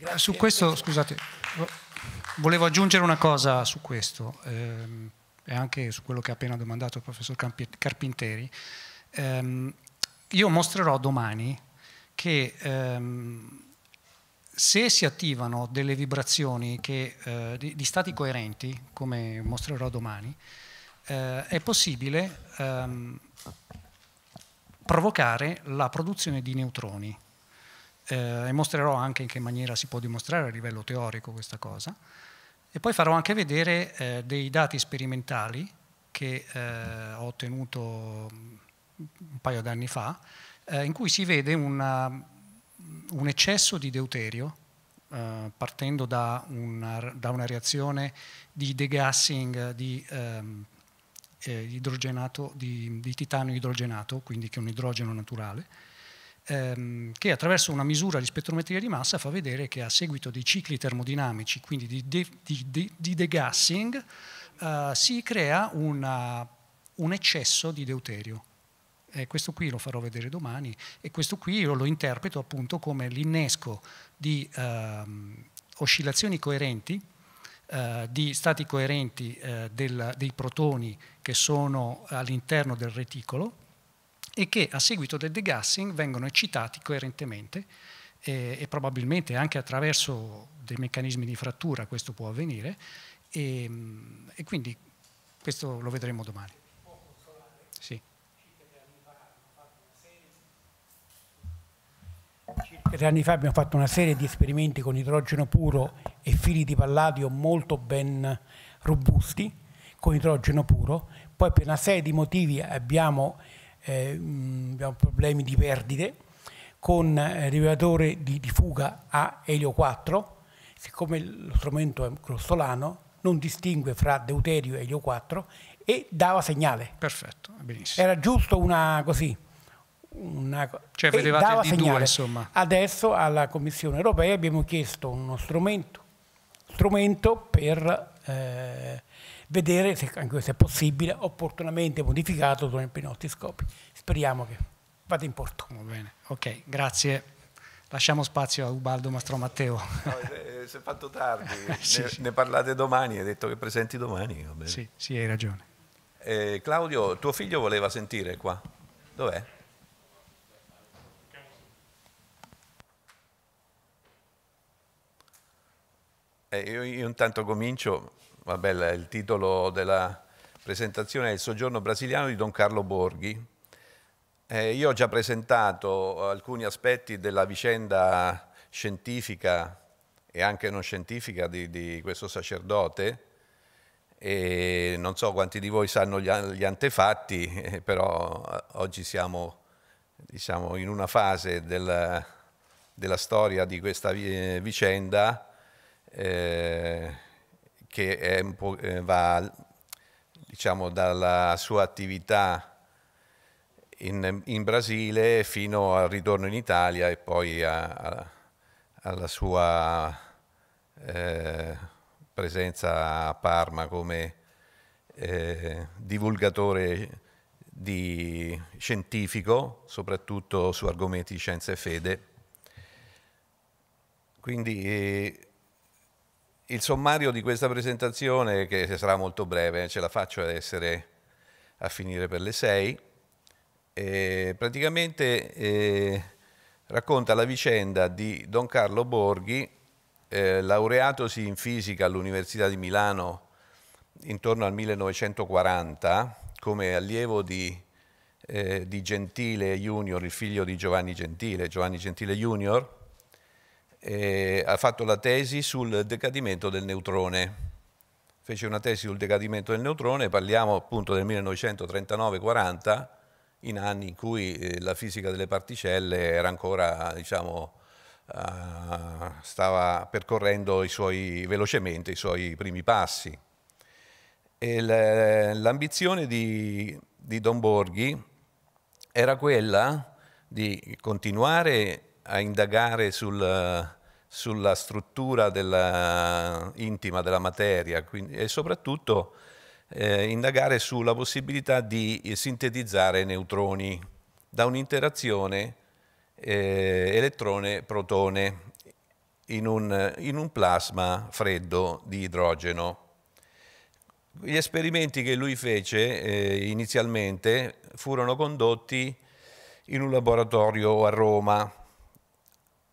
Ah, su questo, scusate, volevo aggiungere una cosa su questo. Eh, e anche su quello che ha appena domandato il professor Carpinteri, ehm, io mostrerò domani che ehm, se si attivano delle vibrazioni che, eh, di, di, stati coerenti, come mostrerò domani, eh, è possibile ehm, provocare la produzione di neutroni. Eh, e mostrerò anche in che maniera si può dimostrare a livello teorico questa cosa. E poi farò anche vedere eh, dei dati sperimentali che eh, ho ottenuto mm, un paio d'anni fa, eh, in cui si vede una, mm, un eccesso di deuterio eh, partendo da una, da una, reazione di degassing di, ehm, eh, di, di, di titano idrogenato, quindi che è un idrogeno naturale, ehm, che attraverso una misura di spettrometria di massa fa vedere che a seguito dei cicli termodinamici, quindi di, de, di, di, di degassing, eh, si crea una, un eccesso di deuterio. Eh, questo qui lo farò vedere domani e questo qui io lo interpreto appunto come l'innesco di ehm, oscillazioni coerenti, eh, di stati coerenti eh, del, dei protoni che sono all'interno del reticolo e che a seguito del degassing vengono eccitati coerentemente e, eh, e probabilmente anche attraverso dei meccanismi di frattura questo può avvenire e, e quindi questo lo vedremo domani. Sì. Circa tre anni fa abbiamo fatto una serie di esperimenti con idrogeno puro e fili di palladio molto ben robusti, con idrogeno puro, poi per una serie di motivi abbiamo eh, abbiamo problemi di perdite, con eh, rivelatore di, di, fuga a elio 4, siccome lo strumento è grossolano, non distingue fra deuterio e elio 4 e dava segnale. Perfetto, benissimo. Era giusto una così. Una, cioè vedevate di segnale. due insomma. Adesso alla Commissione europea abbiamo chiesto uno strumento, strumento per eh, vedere se anche questo è possibile, opportunamente modificato con i nostri scopi. Speriamo che vada in porto. Va bene, ok, grazie. Lasciamo spazio a Ubaldo Mastro Matteo. No, eh, eh, si è fatto tardi, sì, ne, sì. ne, parlate domani, hai detto che presenti domani. Sì, sì, hai ragione. Eh, Claudio, tuo figlio voleva sentire qua. Dov'è? Eh, io, io intanto comincio vabbè, il titolo della presentazione è Il soggiorno brasiliano di Don Carlo Borghi. Eh, io ho già presentato alcuni aspetti della vicenda scientifica e anche non scientifica di, di questo sacerdote e non so quanti di voi sanno gli, gli antefatti, eh, però eh, oggi siamo diciamo, in una fase del, della storia di questa eh, vicenda eh, che eh, va diciamo, dalla sua attività in, in, Brasile fino al ritorno in Italia e poi a, a, alla sua eh, presenza a Parma come eh, divulgatore di scientifico, soprattutto su argomenti di scienza e fede. Quindi eh, il sommario di questa presentazione, che sarà molto breve, ce la faccio ad essere a finire per le sei, eh, praticamente eh, racconta la vicenda di Don Carlo Borghi, eh, laureatosi in fisica all'Università di Milano intorno al 1940 come allievo di, eh, di Gentile Junior, il figlio di Giovanni Gentile, Giovanni Gentile Junior, eh, ha fatto la tesi sul decadimento del neutrone. Fece una tesi sul decadimento del neutrone, parliamo appunto del 1939-40, in anni in cui eh, la fisica delle particelle era ancora, diciamo, eh, stava percorrendo i suoi, velocemente i suoi primi passi. L'ambizione di, di Don Borghi era quella di continuare a indagare sul, sulla struttura della, intima della materia quindi, e soprattutto eh, indagare sulla possibilità di sintetizzare neutroni da un'interazione eh, elettrone-protone in un, in un plasma freddo di idrogeno. Gli esperimenti che lui fece eh, inizialmente furono condotti in un laboratorio a Roma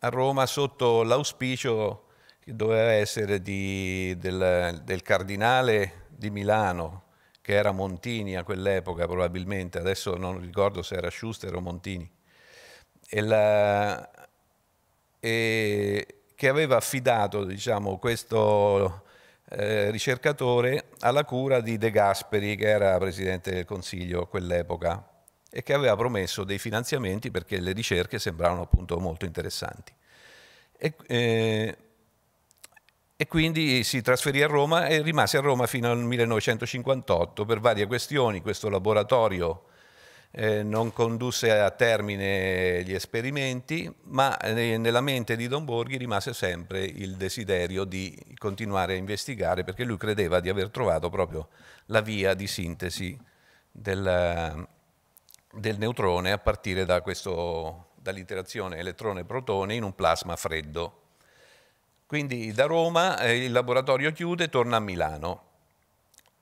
a Roma sotto l'auspicio che doveva essere di, del, del cardinale di Milano, che era Montini a quell'epoca probabilmente, adesso non ricordo se era Schuster o Montini, e la, e, che aveva affidato diciamo, questo eh, ricercatore alla cura di De Gasperi, che era Presidente del Consiglio a quell'epoca e che aveva promesso dei finanziamenti perché le ricerche sembravano appunto molto interessanti. E, eh, e quindi si trasferì a Roma e rimase a Roma fino al 1958 per varie questioni. Questo laboratorio eh, non condusse a termine gli esperimenti, ma eh, nella mente di Don Borghi rimase sempre il desiderio di continuare a investigare perché lui credeva di aver trovato proprio la via di sintesi della, del neutrone a partire da dall'interazione elettrone-protone in un plasma freddo. Quindi da Roma eh, il laboratorio chiude e torna a Milano.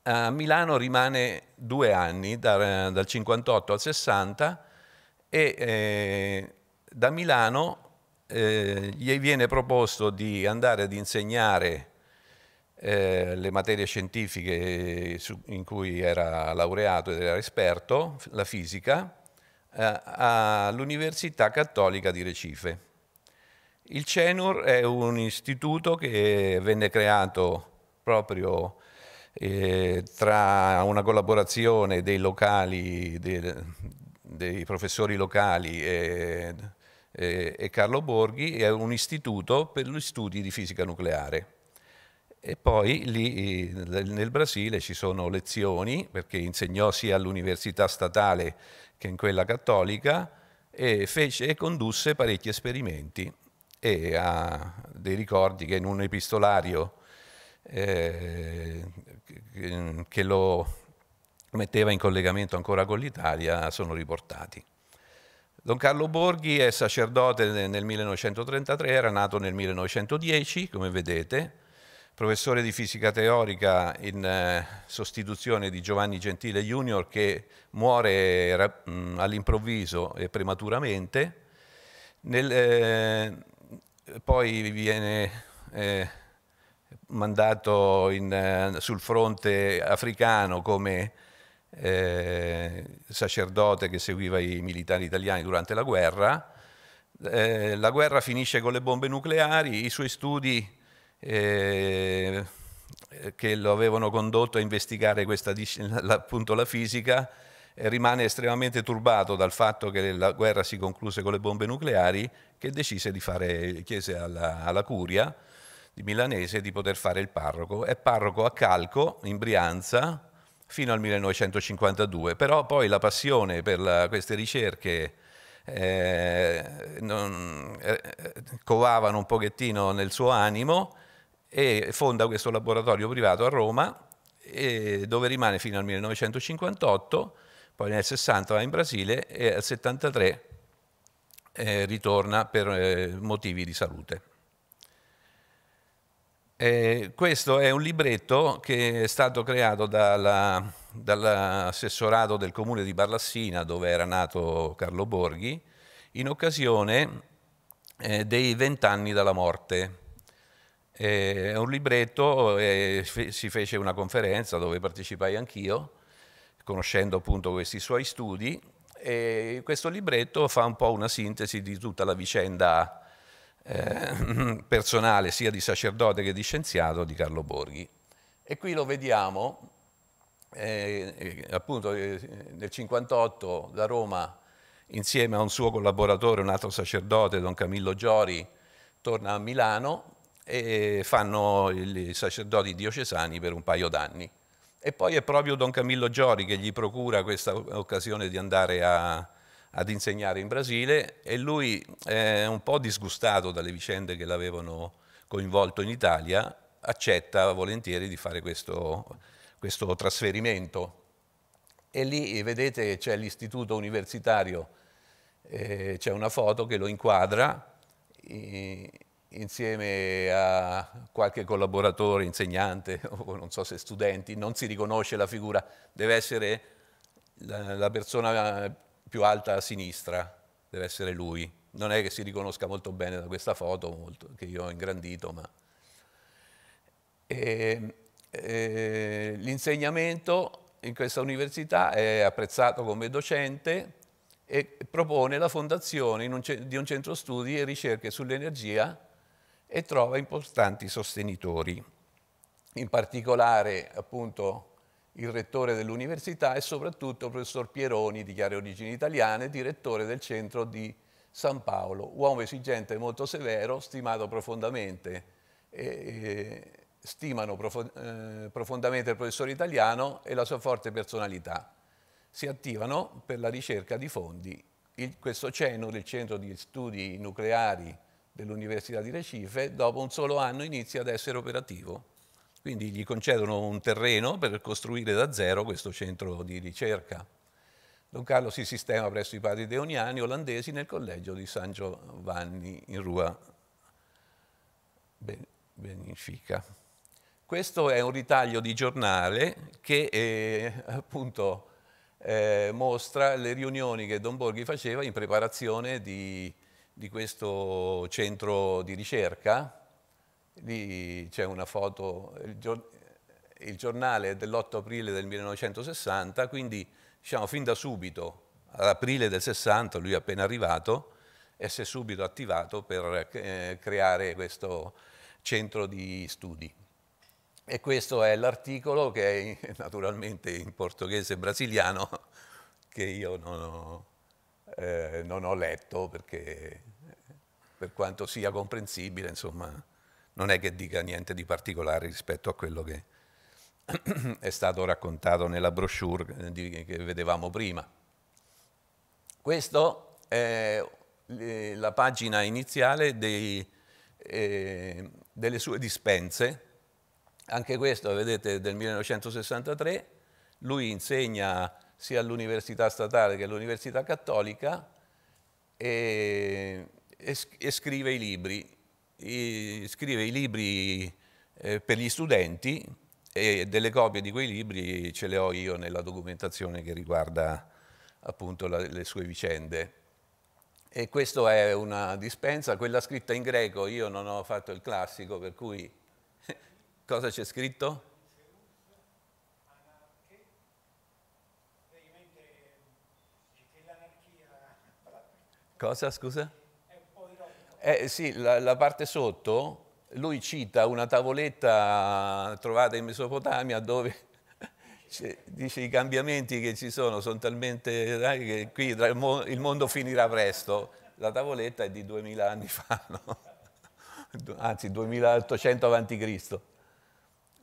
A Milano rimane due anni, da, dal 58 al 60, e eh, da Milano eh, gli viene proposto di andare ad insegnare eh, le materie scientifiche su, in cui era laureato ed era esperto, la fisica, eh, all'Università Cattolica di Recife. Il CENUR è un istituto che venne creato proprio eh, tra una collaborazione dei locali, dei, dei professori locali e, e, e Carlo Borghi, è un istituto per gli studi di fisica nucleare e poi lì eh, nel Brasile ci sono lezioni, perché insegnò sia all'università statale che in quella cattolica, e, fece, e condusse parecchi esperimenti e ha dei ricordi che in un epistolario eh, che lo metteva in collegamento ancora con l'Italia sono riportati. Don Carlo Borghi è sacerdote nel 1933, era nato nel 1910, come vedete, professore di fisica teorica in eh, sostituzione di Giovanni Gentile Junior che muore mm, all'improvviso e prematuramente. Nel, eh, poi viene eh, mandato in, eh, sul fronte africano come eh, sacerdote che seguiva i militari italiani durante la guerra. Eh, la guerra finisce con le bombe nucleari, i suoi studi eh, che lo avevano condotto a investigare questa, appunto la fisica, eh, rimane estremamente turbato dal fatto che la guerra si concluse con le bombe nucleari, che decise di fare, chiese alla, alla curia di Milanese di poter fare il parroco. È parroco a Calco, in Brianza, fino al 1952, però poi la passione per la, queste ricerche eh, non, eh, covavano un pochettino nel suo animo e fonda questo laboratorio privato a Roma dove rimane fino al 1958, poi nel 60 va in Brasile e al 73 eh, ritorna per eh, motivi di salute. Eh, questo è un libretto che è stato creato dall'assessorato dall del comune di Barlassina, dove era nato Carlo Borghi, in occasione eh, dei vent'anni dalla morte è un libretto, e si fece una conferenza dove partecipai anch'io, conoscendo appunto questi suoi studi, e questo libretto fa un po' una sintesi di tutta la vicenda eh, personale sia di sacerdote che di scienziato di Carlo Borghi. E qui lo vediamo, eh, eh appunto eh, nel 1958 da Roma insieme a un suo collaboratore, un altro sacerdote, Don Camillo Giori, torna a Milano e fanno i sacerdoti diocesani per un paio d'anni. E poi è proprio Don Camillo Giori che gli procura questa occasione di andare a, ad insegnare in Brasile e lui è un po' disgustato dalle vicende che l'avevano coinvolto in Italia, accetta volentieri di fare questo, questo trasferimento. E lì vedete c'è l'istituto universitario, eh, c'è una foto che lo inquadra. Eh, insieme a qualche collaboratore, insegnante o non so se studenti, non si riconosce la figura, deve essere la persona più alta a sinistra, deve essere lui. Non è che si riconosca molto bene da questa foto molto, che io ho ingrandito, ma... E, ehm, e, ehm, l'insegnamento in questa università è apprezzato come docente e propone la fondazione un, di un centro studi e ricerche sull'energia e trova importanti sostenitori, in particolare appunto il rettore dell'università e soprattutto il professor Pieroni, di chiare origini italiane, direttore del centro di San Paolo, uomo esigente e molto severo, stimato profondamente, e, e, stimano prof, eh, profondamente il professore italiano e la sua forte personalità. Si attivano per la ricerca di fondi. Il, questo CENUR, il Centro di Studi Nucleari dell'Università di Recife, dopo un solo anno inizia ad essere operativo. Quindi gli concedono un terreno per costruire da zero questo centro di ricerca. Don Carlo si sistema presso i padri deoniani olandesi nel collegio di San Giovanni in Rua Benifica. Questo è un ritaglio di giornale che eh, appunto eh, mostra le riunioni che Don Borghi faceva in preparazione di di questo centro di ricerca, lì c'è una foto, il giornale è dell'8 aprile del 1960, quindi diciamo fin da subito, ad aprile del 60, lui è appena arrivato, e si è subito attivato per eh, creare questo centro di studi. E questo è l'articolo che è naturalmente in portoghese brasiliano, che io non ho eh, non ho letto perché per quanto sia comprensibile, insomma, non è che dica niente di particolare rispetto a quello che è stato raccontato nella brochure che vedevamo prima. Questa è eh, la pagina iniziale dei, eh, delle sue dispense, anche questo vedete del 1963, lui insegna sia all'Università Statale che all'Università Cattolica e, e, e, scrive i libri. I, scrive i libri eh, per gli studenti e delle copie di quei libri ce le ho io nella documentazione che riguarda appunto la, le sue vicende. E questa è una dispensa, quella scritta in greco, io non ho fatto il classico, per cui cosa c'è scritto? Cosa, scusa? Eh, sì, la, la parte sotto, lui cita una tavoletta trovata in Mesopotamia dove dice i cambiamenti che ci sono sono talmente dai, che qui il mondo finirà presto. La tavoletta è di 2000 anni fa, no? anzi 2800 avanti Cristo.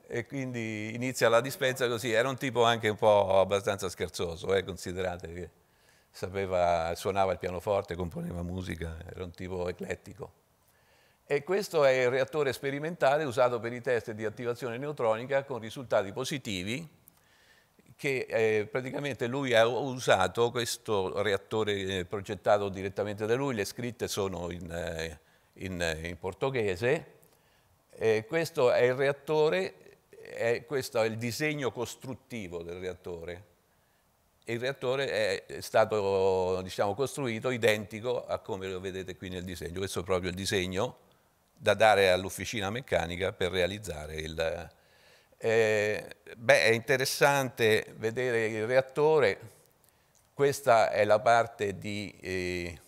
E quindi inizia la dispensa così, era un tipo anche un po' abbastanza scherzoso, eh? considerate che sapeva, suonava il pianoforte, componeva musica, era un tipo eclettico. E questo è il reattore sperimentale usato per i test di attivazione neutronica con risultati positivi che eh, praticamente lui ha usato questo reattore eh, progettato direttamente da lui, le scritte sono in, eh, in, eh, in portoghese. E questo è il reattore, è, questo è il disegno costruttivo del reattore il reattore è stato diciamo, costruito identico a come lo vedete qui nel disegno. Questo è proprio il disegno da dare all'ufficina meccanica per realizzare il... Eh, beh, è interessante vedere il reattore, questa è la parte di, eh,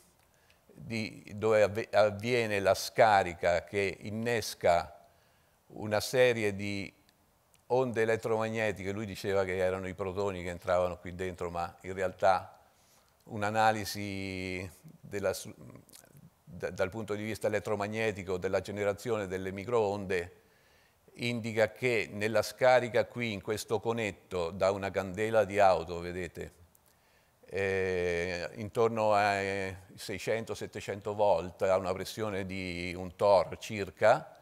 di dove avviene la scarica che innesca una serie di onde elettromagnetiche, lui diceva che erano i protoni che entravano qui dentro, ma in realtà un'analisi dal punto di vista elettromagnetico della generazione delle microonde indica che nella scarica qui in questo conetto da una candela di auto, vedete, eh, intorno a 600-700 eh, volt a una pressione di un tor circa,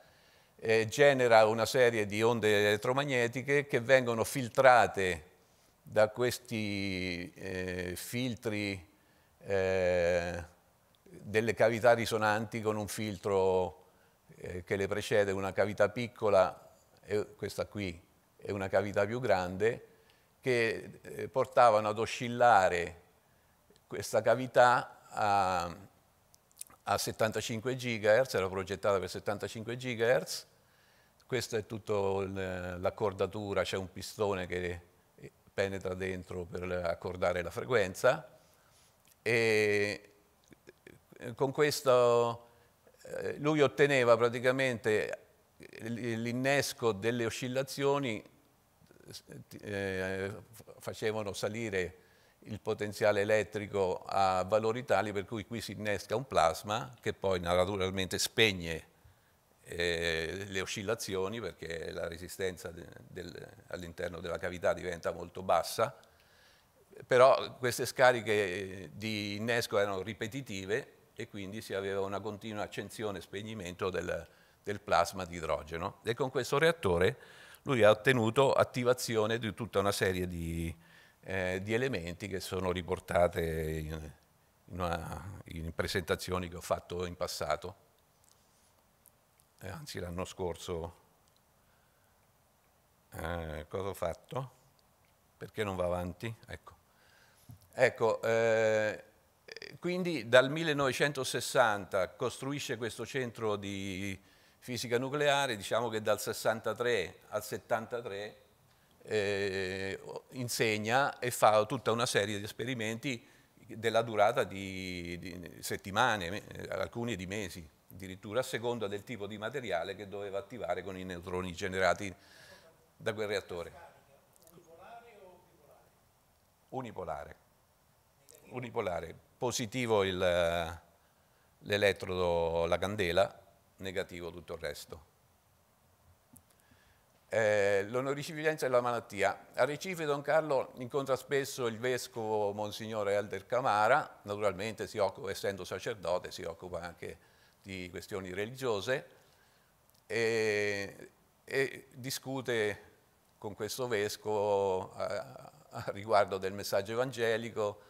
eh, genera una serie di onde elettromagnetiche che vengono filtrate da questi eh, filtri eh, delle cavità risonanti con un filtro eh, che le precede, una cavità piccola, e questa qui è una cavità più grande, che eh, portavano ad oscillare questa cavità a, a 75 GHz, era progettata per 75 GHz, questa è tutta l'accordatura, c'è un pistone che penetra dentro per accordare la frequenza e eh, con questo eh, lui otteneva praticamente l'innesco delle oscillazioni eh, facevano salire il potenziale elettrico a valori tali per cui qui si innesca un plasma che poi naturalmente spegne eh, le oscillazioni perché la resistenza de, del, all'interno della cavità diventa molto bassa, però queste scariche di innesco erano ripetitive e quindi si aveva una continua accensione e spegnimento del, del plasma di idrogeno e con questo reattore lui ha ottenuto attivazione di tutta una serie di, eh, di elementi che sono riportate in, in, una, in presentazioni che ho fatto in passato eh, anzi l'anno scorso, eh, cosa ho fatto? Perché non va avanti? Ecco, ecco eh, quindi dal 1960 costruisce questo centro di fisica nucleare, diciamo che dal 63 al 73 eh, insegna e fa tutta una serie di esperimenti della durata di, di settimane, alcuni di mesi addirittura a seconda del tipo di materiale che doveva attivare con i neutroni generati da quel reattore. Unipolare. Unipolare. Positivo l'elettrodo, la candela, negativo tutto il resto. Eh, l'onorificenza e la malattia. A Recife Don Carlo incontra spesso il vescovo Monsignore Elder Camara, naturalmente occupa, essendo sacerdote si occupa anche di questioni religiose e, e discute con questo vescovo a, a riguardo del messaggio evangelico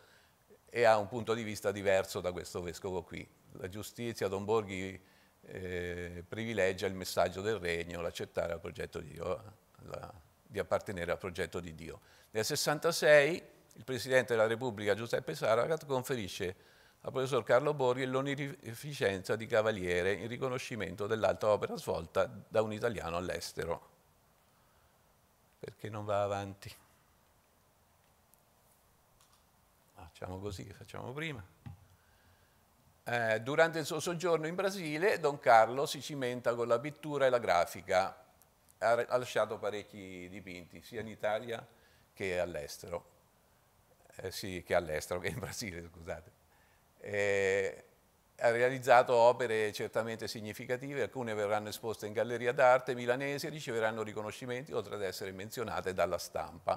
e ha un punto di vista diverso da questo vescovo qui. La giustizia, Don Borghi eh, privilegia il messaggio del regno, l'accettare al progetto di Dio, la, di appartenere al progetto di Dio. Nel 66 il Presidente della Repubblica Giuseppe Saragat conferisce al professor Carlo Borghi l'onorificenza di cavaliere in riconoscimento dell'alta opera svolta da un italiano all'estero. Perché non va avanti? Facciamo così, facciamo prima. Eh, durante il suo soggiorno in Brasile, Don Carlo si cimenta con la pittura e la grafica. Ha, ha lasciato parecchi dipinti, sia in Italia che all'estero. Eh, sì, che all'estero, che in Brasile, scusate. Eh, ha realizzato opere certamente significative, alcune verranno esposte in galleria d'arte milanese e riceveranno riconoscimenti, oltre ad essere menzionate dalla stampa.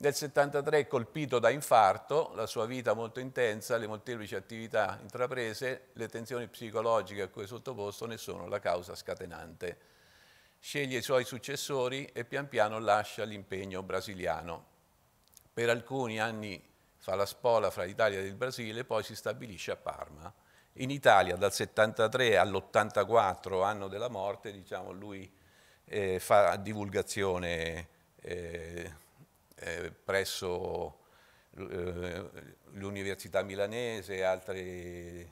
Nel 1973, colpito da infarto, la sua vita molto intensa, le molteplici attività intraprese, le tensioni psicologiche a cui è sottoposto ne sono la causa scatenante. Sceglie i suoi successori e pian piano lascia l'impegno brasiliano. Per alcuni anni fa la spola fra l'Italia e il Brasile, e poi si stabilisce a Parma. In Italia dal 73 all'84, anno della morte, diciamo, lui eh, fa divulgazione eh, eh, presso eh, l'Università Milanese e altre, eh,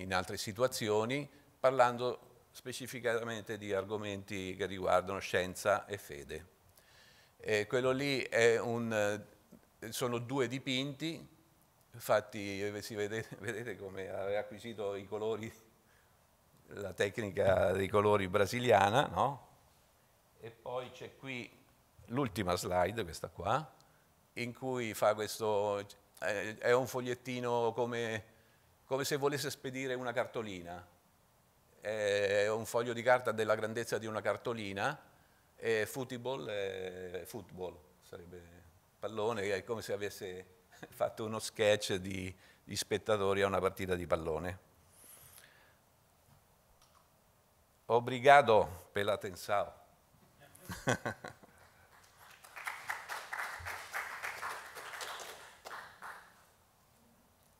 in altre situazioni, parlando specificatamente di argomenti che riguardano scienza e fede. E quello lì è un sono due dipinti, infatti eh, vede, vedete come ha acquisito i colori, la tecnica dei colori brasiliana, no? E poi c'è qui l'ultima slide, questa qua, in cui fa questo, eh, è un fogliettino come, come se volesse spedire una cartolina, è un foglio di carta della grandezza di una cartolina, e football, football sarebbe pallone, è come se avesse fatto uno sketch di, di spettatori a una partita di pallone. Obrigado per l'attenzione.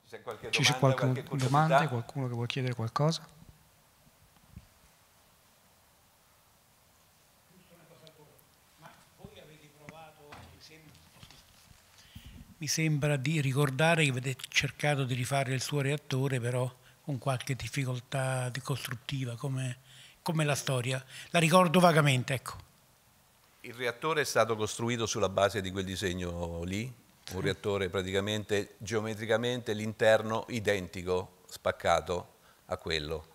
Ci c'è qualche domanda, qualche domanda qualcuno che vuole chiedere qualcosa? mi sembra di ricordare che avete cercato di rifare il suo reattore, però con qualche difficoltà costruttiva, come, come la storia. La ricordo vagamente, ecco. Il reattore è stato costruito sulla base di quel disegno lì, un reattore praticamente geometricamente l'interno identico, spaccato a quello.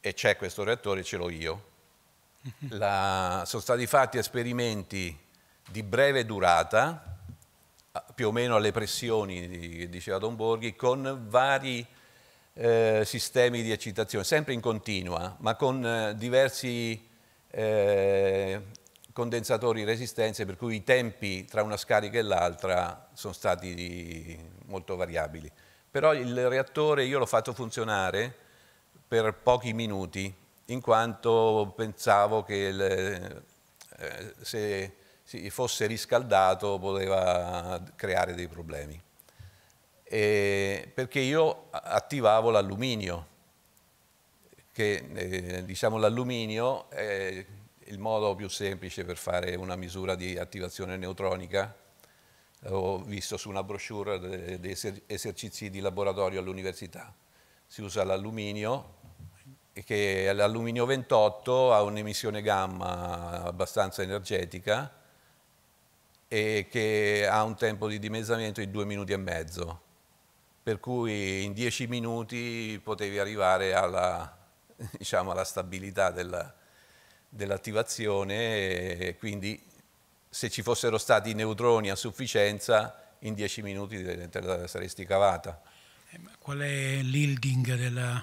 E c'è questo reattore, ce l'ho io. Mhm. La, sono stati fatti esperimenti di breve durata, più o meno alle pressioni, diceva Don Borghi, con vari eh, sistemi di eccitazione, sempre in continua, ma con eh, diversi eh, condensatori di resistenze, per cui i tempi tra una scarica e l'altra sono stati molto variabili. Però il reattore io l'ho fatto funzionare per pochi minuti, in quanto pensavo che le, eh, se si fosse riscaldato poteva creare dei problemi. E perché io attivavo l'alluminio, che eh, diciamo l'alluminio è il modo più semplice per fare una misura di attivazione neutronica. L'ho visto su una brochure degli esercizi di laboratorio all'università. Si usa l'alluminio, che l'alluminio 28 ha un'emissione gamma abbastanza energetica, e che ha un tempo di dimezzamento di due minuti e mezzo, per cui in dieci minuti potevi arrivare alla, diciamo, alla stabilità dell'attivazione e quindi se ci fossero stati neutroni a sufficienza in dieci minuti te la saresti cavata. Eh, qual è l'ilding, della,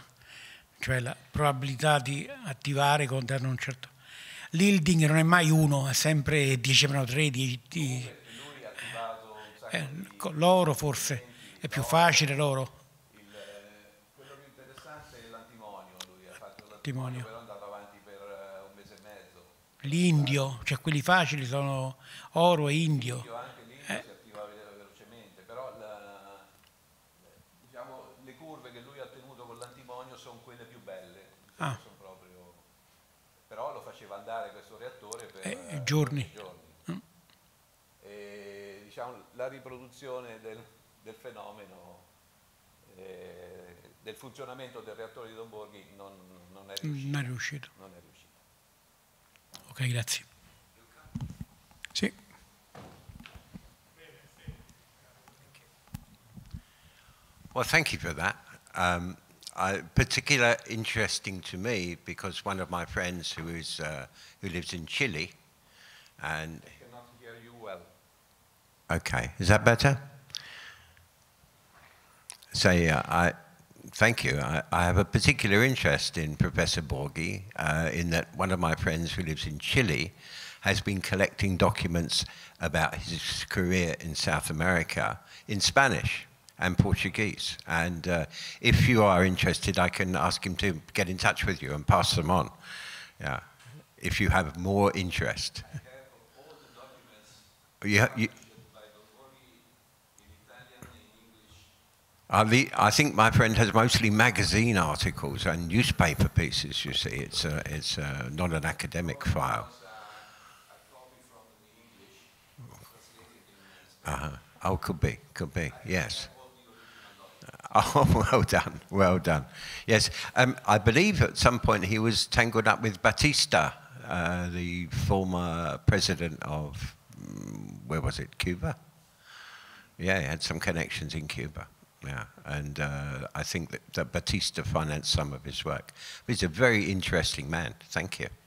cioè la probabilità di attivare contano un certo l'hilding non è mai uno, è sempre 10 meno 3, 10... Eh, l'oro forse, è più facile l'oro. Eh, quello però è andato avanti per eh, un mese e mezzo. L'indio, cioè quelli facili sono oro e indio. L'indio anche l'indio eh. si attiva velocemente, però la, diciamo, le curve che lui ha tenuto con l'antimonio sono quelle più belle. Ah però lo faceva andare questo reattore per eh, eh giorni. Eh, giorni. Mm. E, diciamo, la riproduzione del, del fenomeno, eh, del funzionamento del reattore di Don Borghi non, non, è riuscito. Non è riuscito. Non è riuscito. Ok, grazie. Sì. Well, thank you for that. Um, Particularly particular interesting to me because one of my friends who is uh, who lives in Chile, and I cannot hear you well. Okay, is that better? Say, so, I thank you. I, I, have a particular interest in Professor Borgi uh, in that one of my friends who lives in Chile has been collecting documents about his career in South America in Spanish and Portuguese. And uh, if you are interested, I can ask him to get in touch with you and pass them on. Yeah, if you have more interest. You, you, I think my friend has mostly magazine articles and newspaper pieces, you see. It's, a, uh, it's a, uh, not an academic file. Uh -huh. Oh, could be, could be, yes. Oh, well done, well done. Yes, um, I believe at some point he was tangled up with Batista, uh, the former president of, mm, where was it, Cuba? Yeah, he had some connections in Cuba. Yeah, and uh, I think that, that Batista financed some of his work. But he's a very interesting man. Thank you.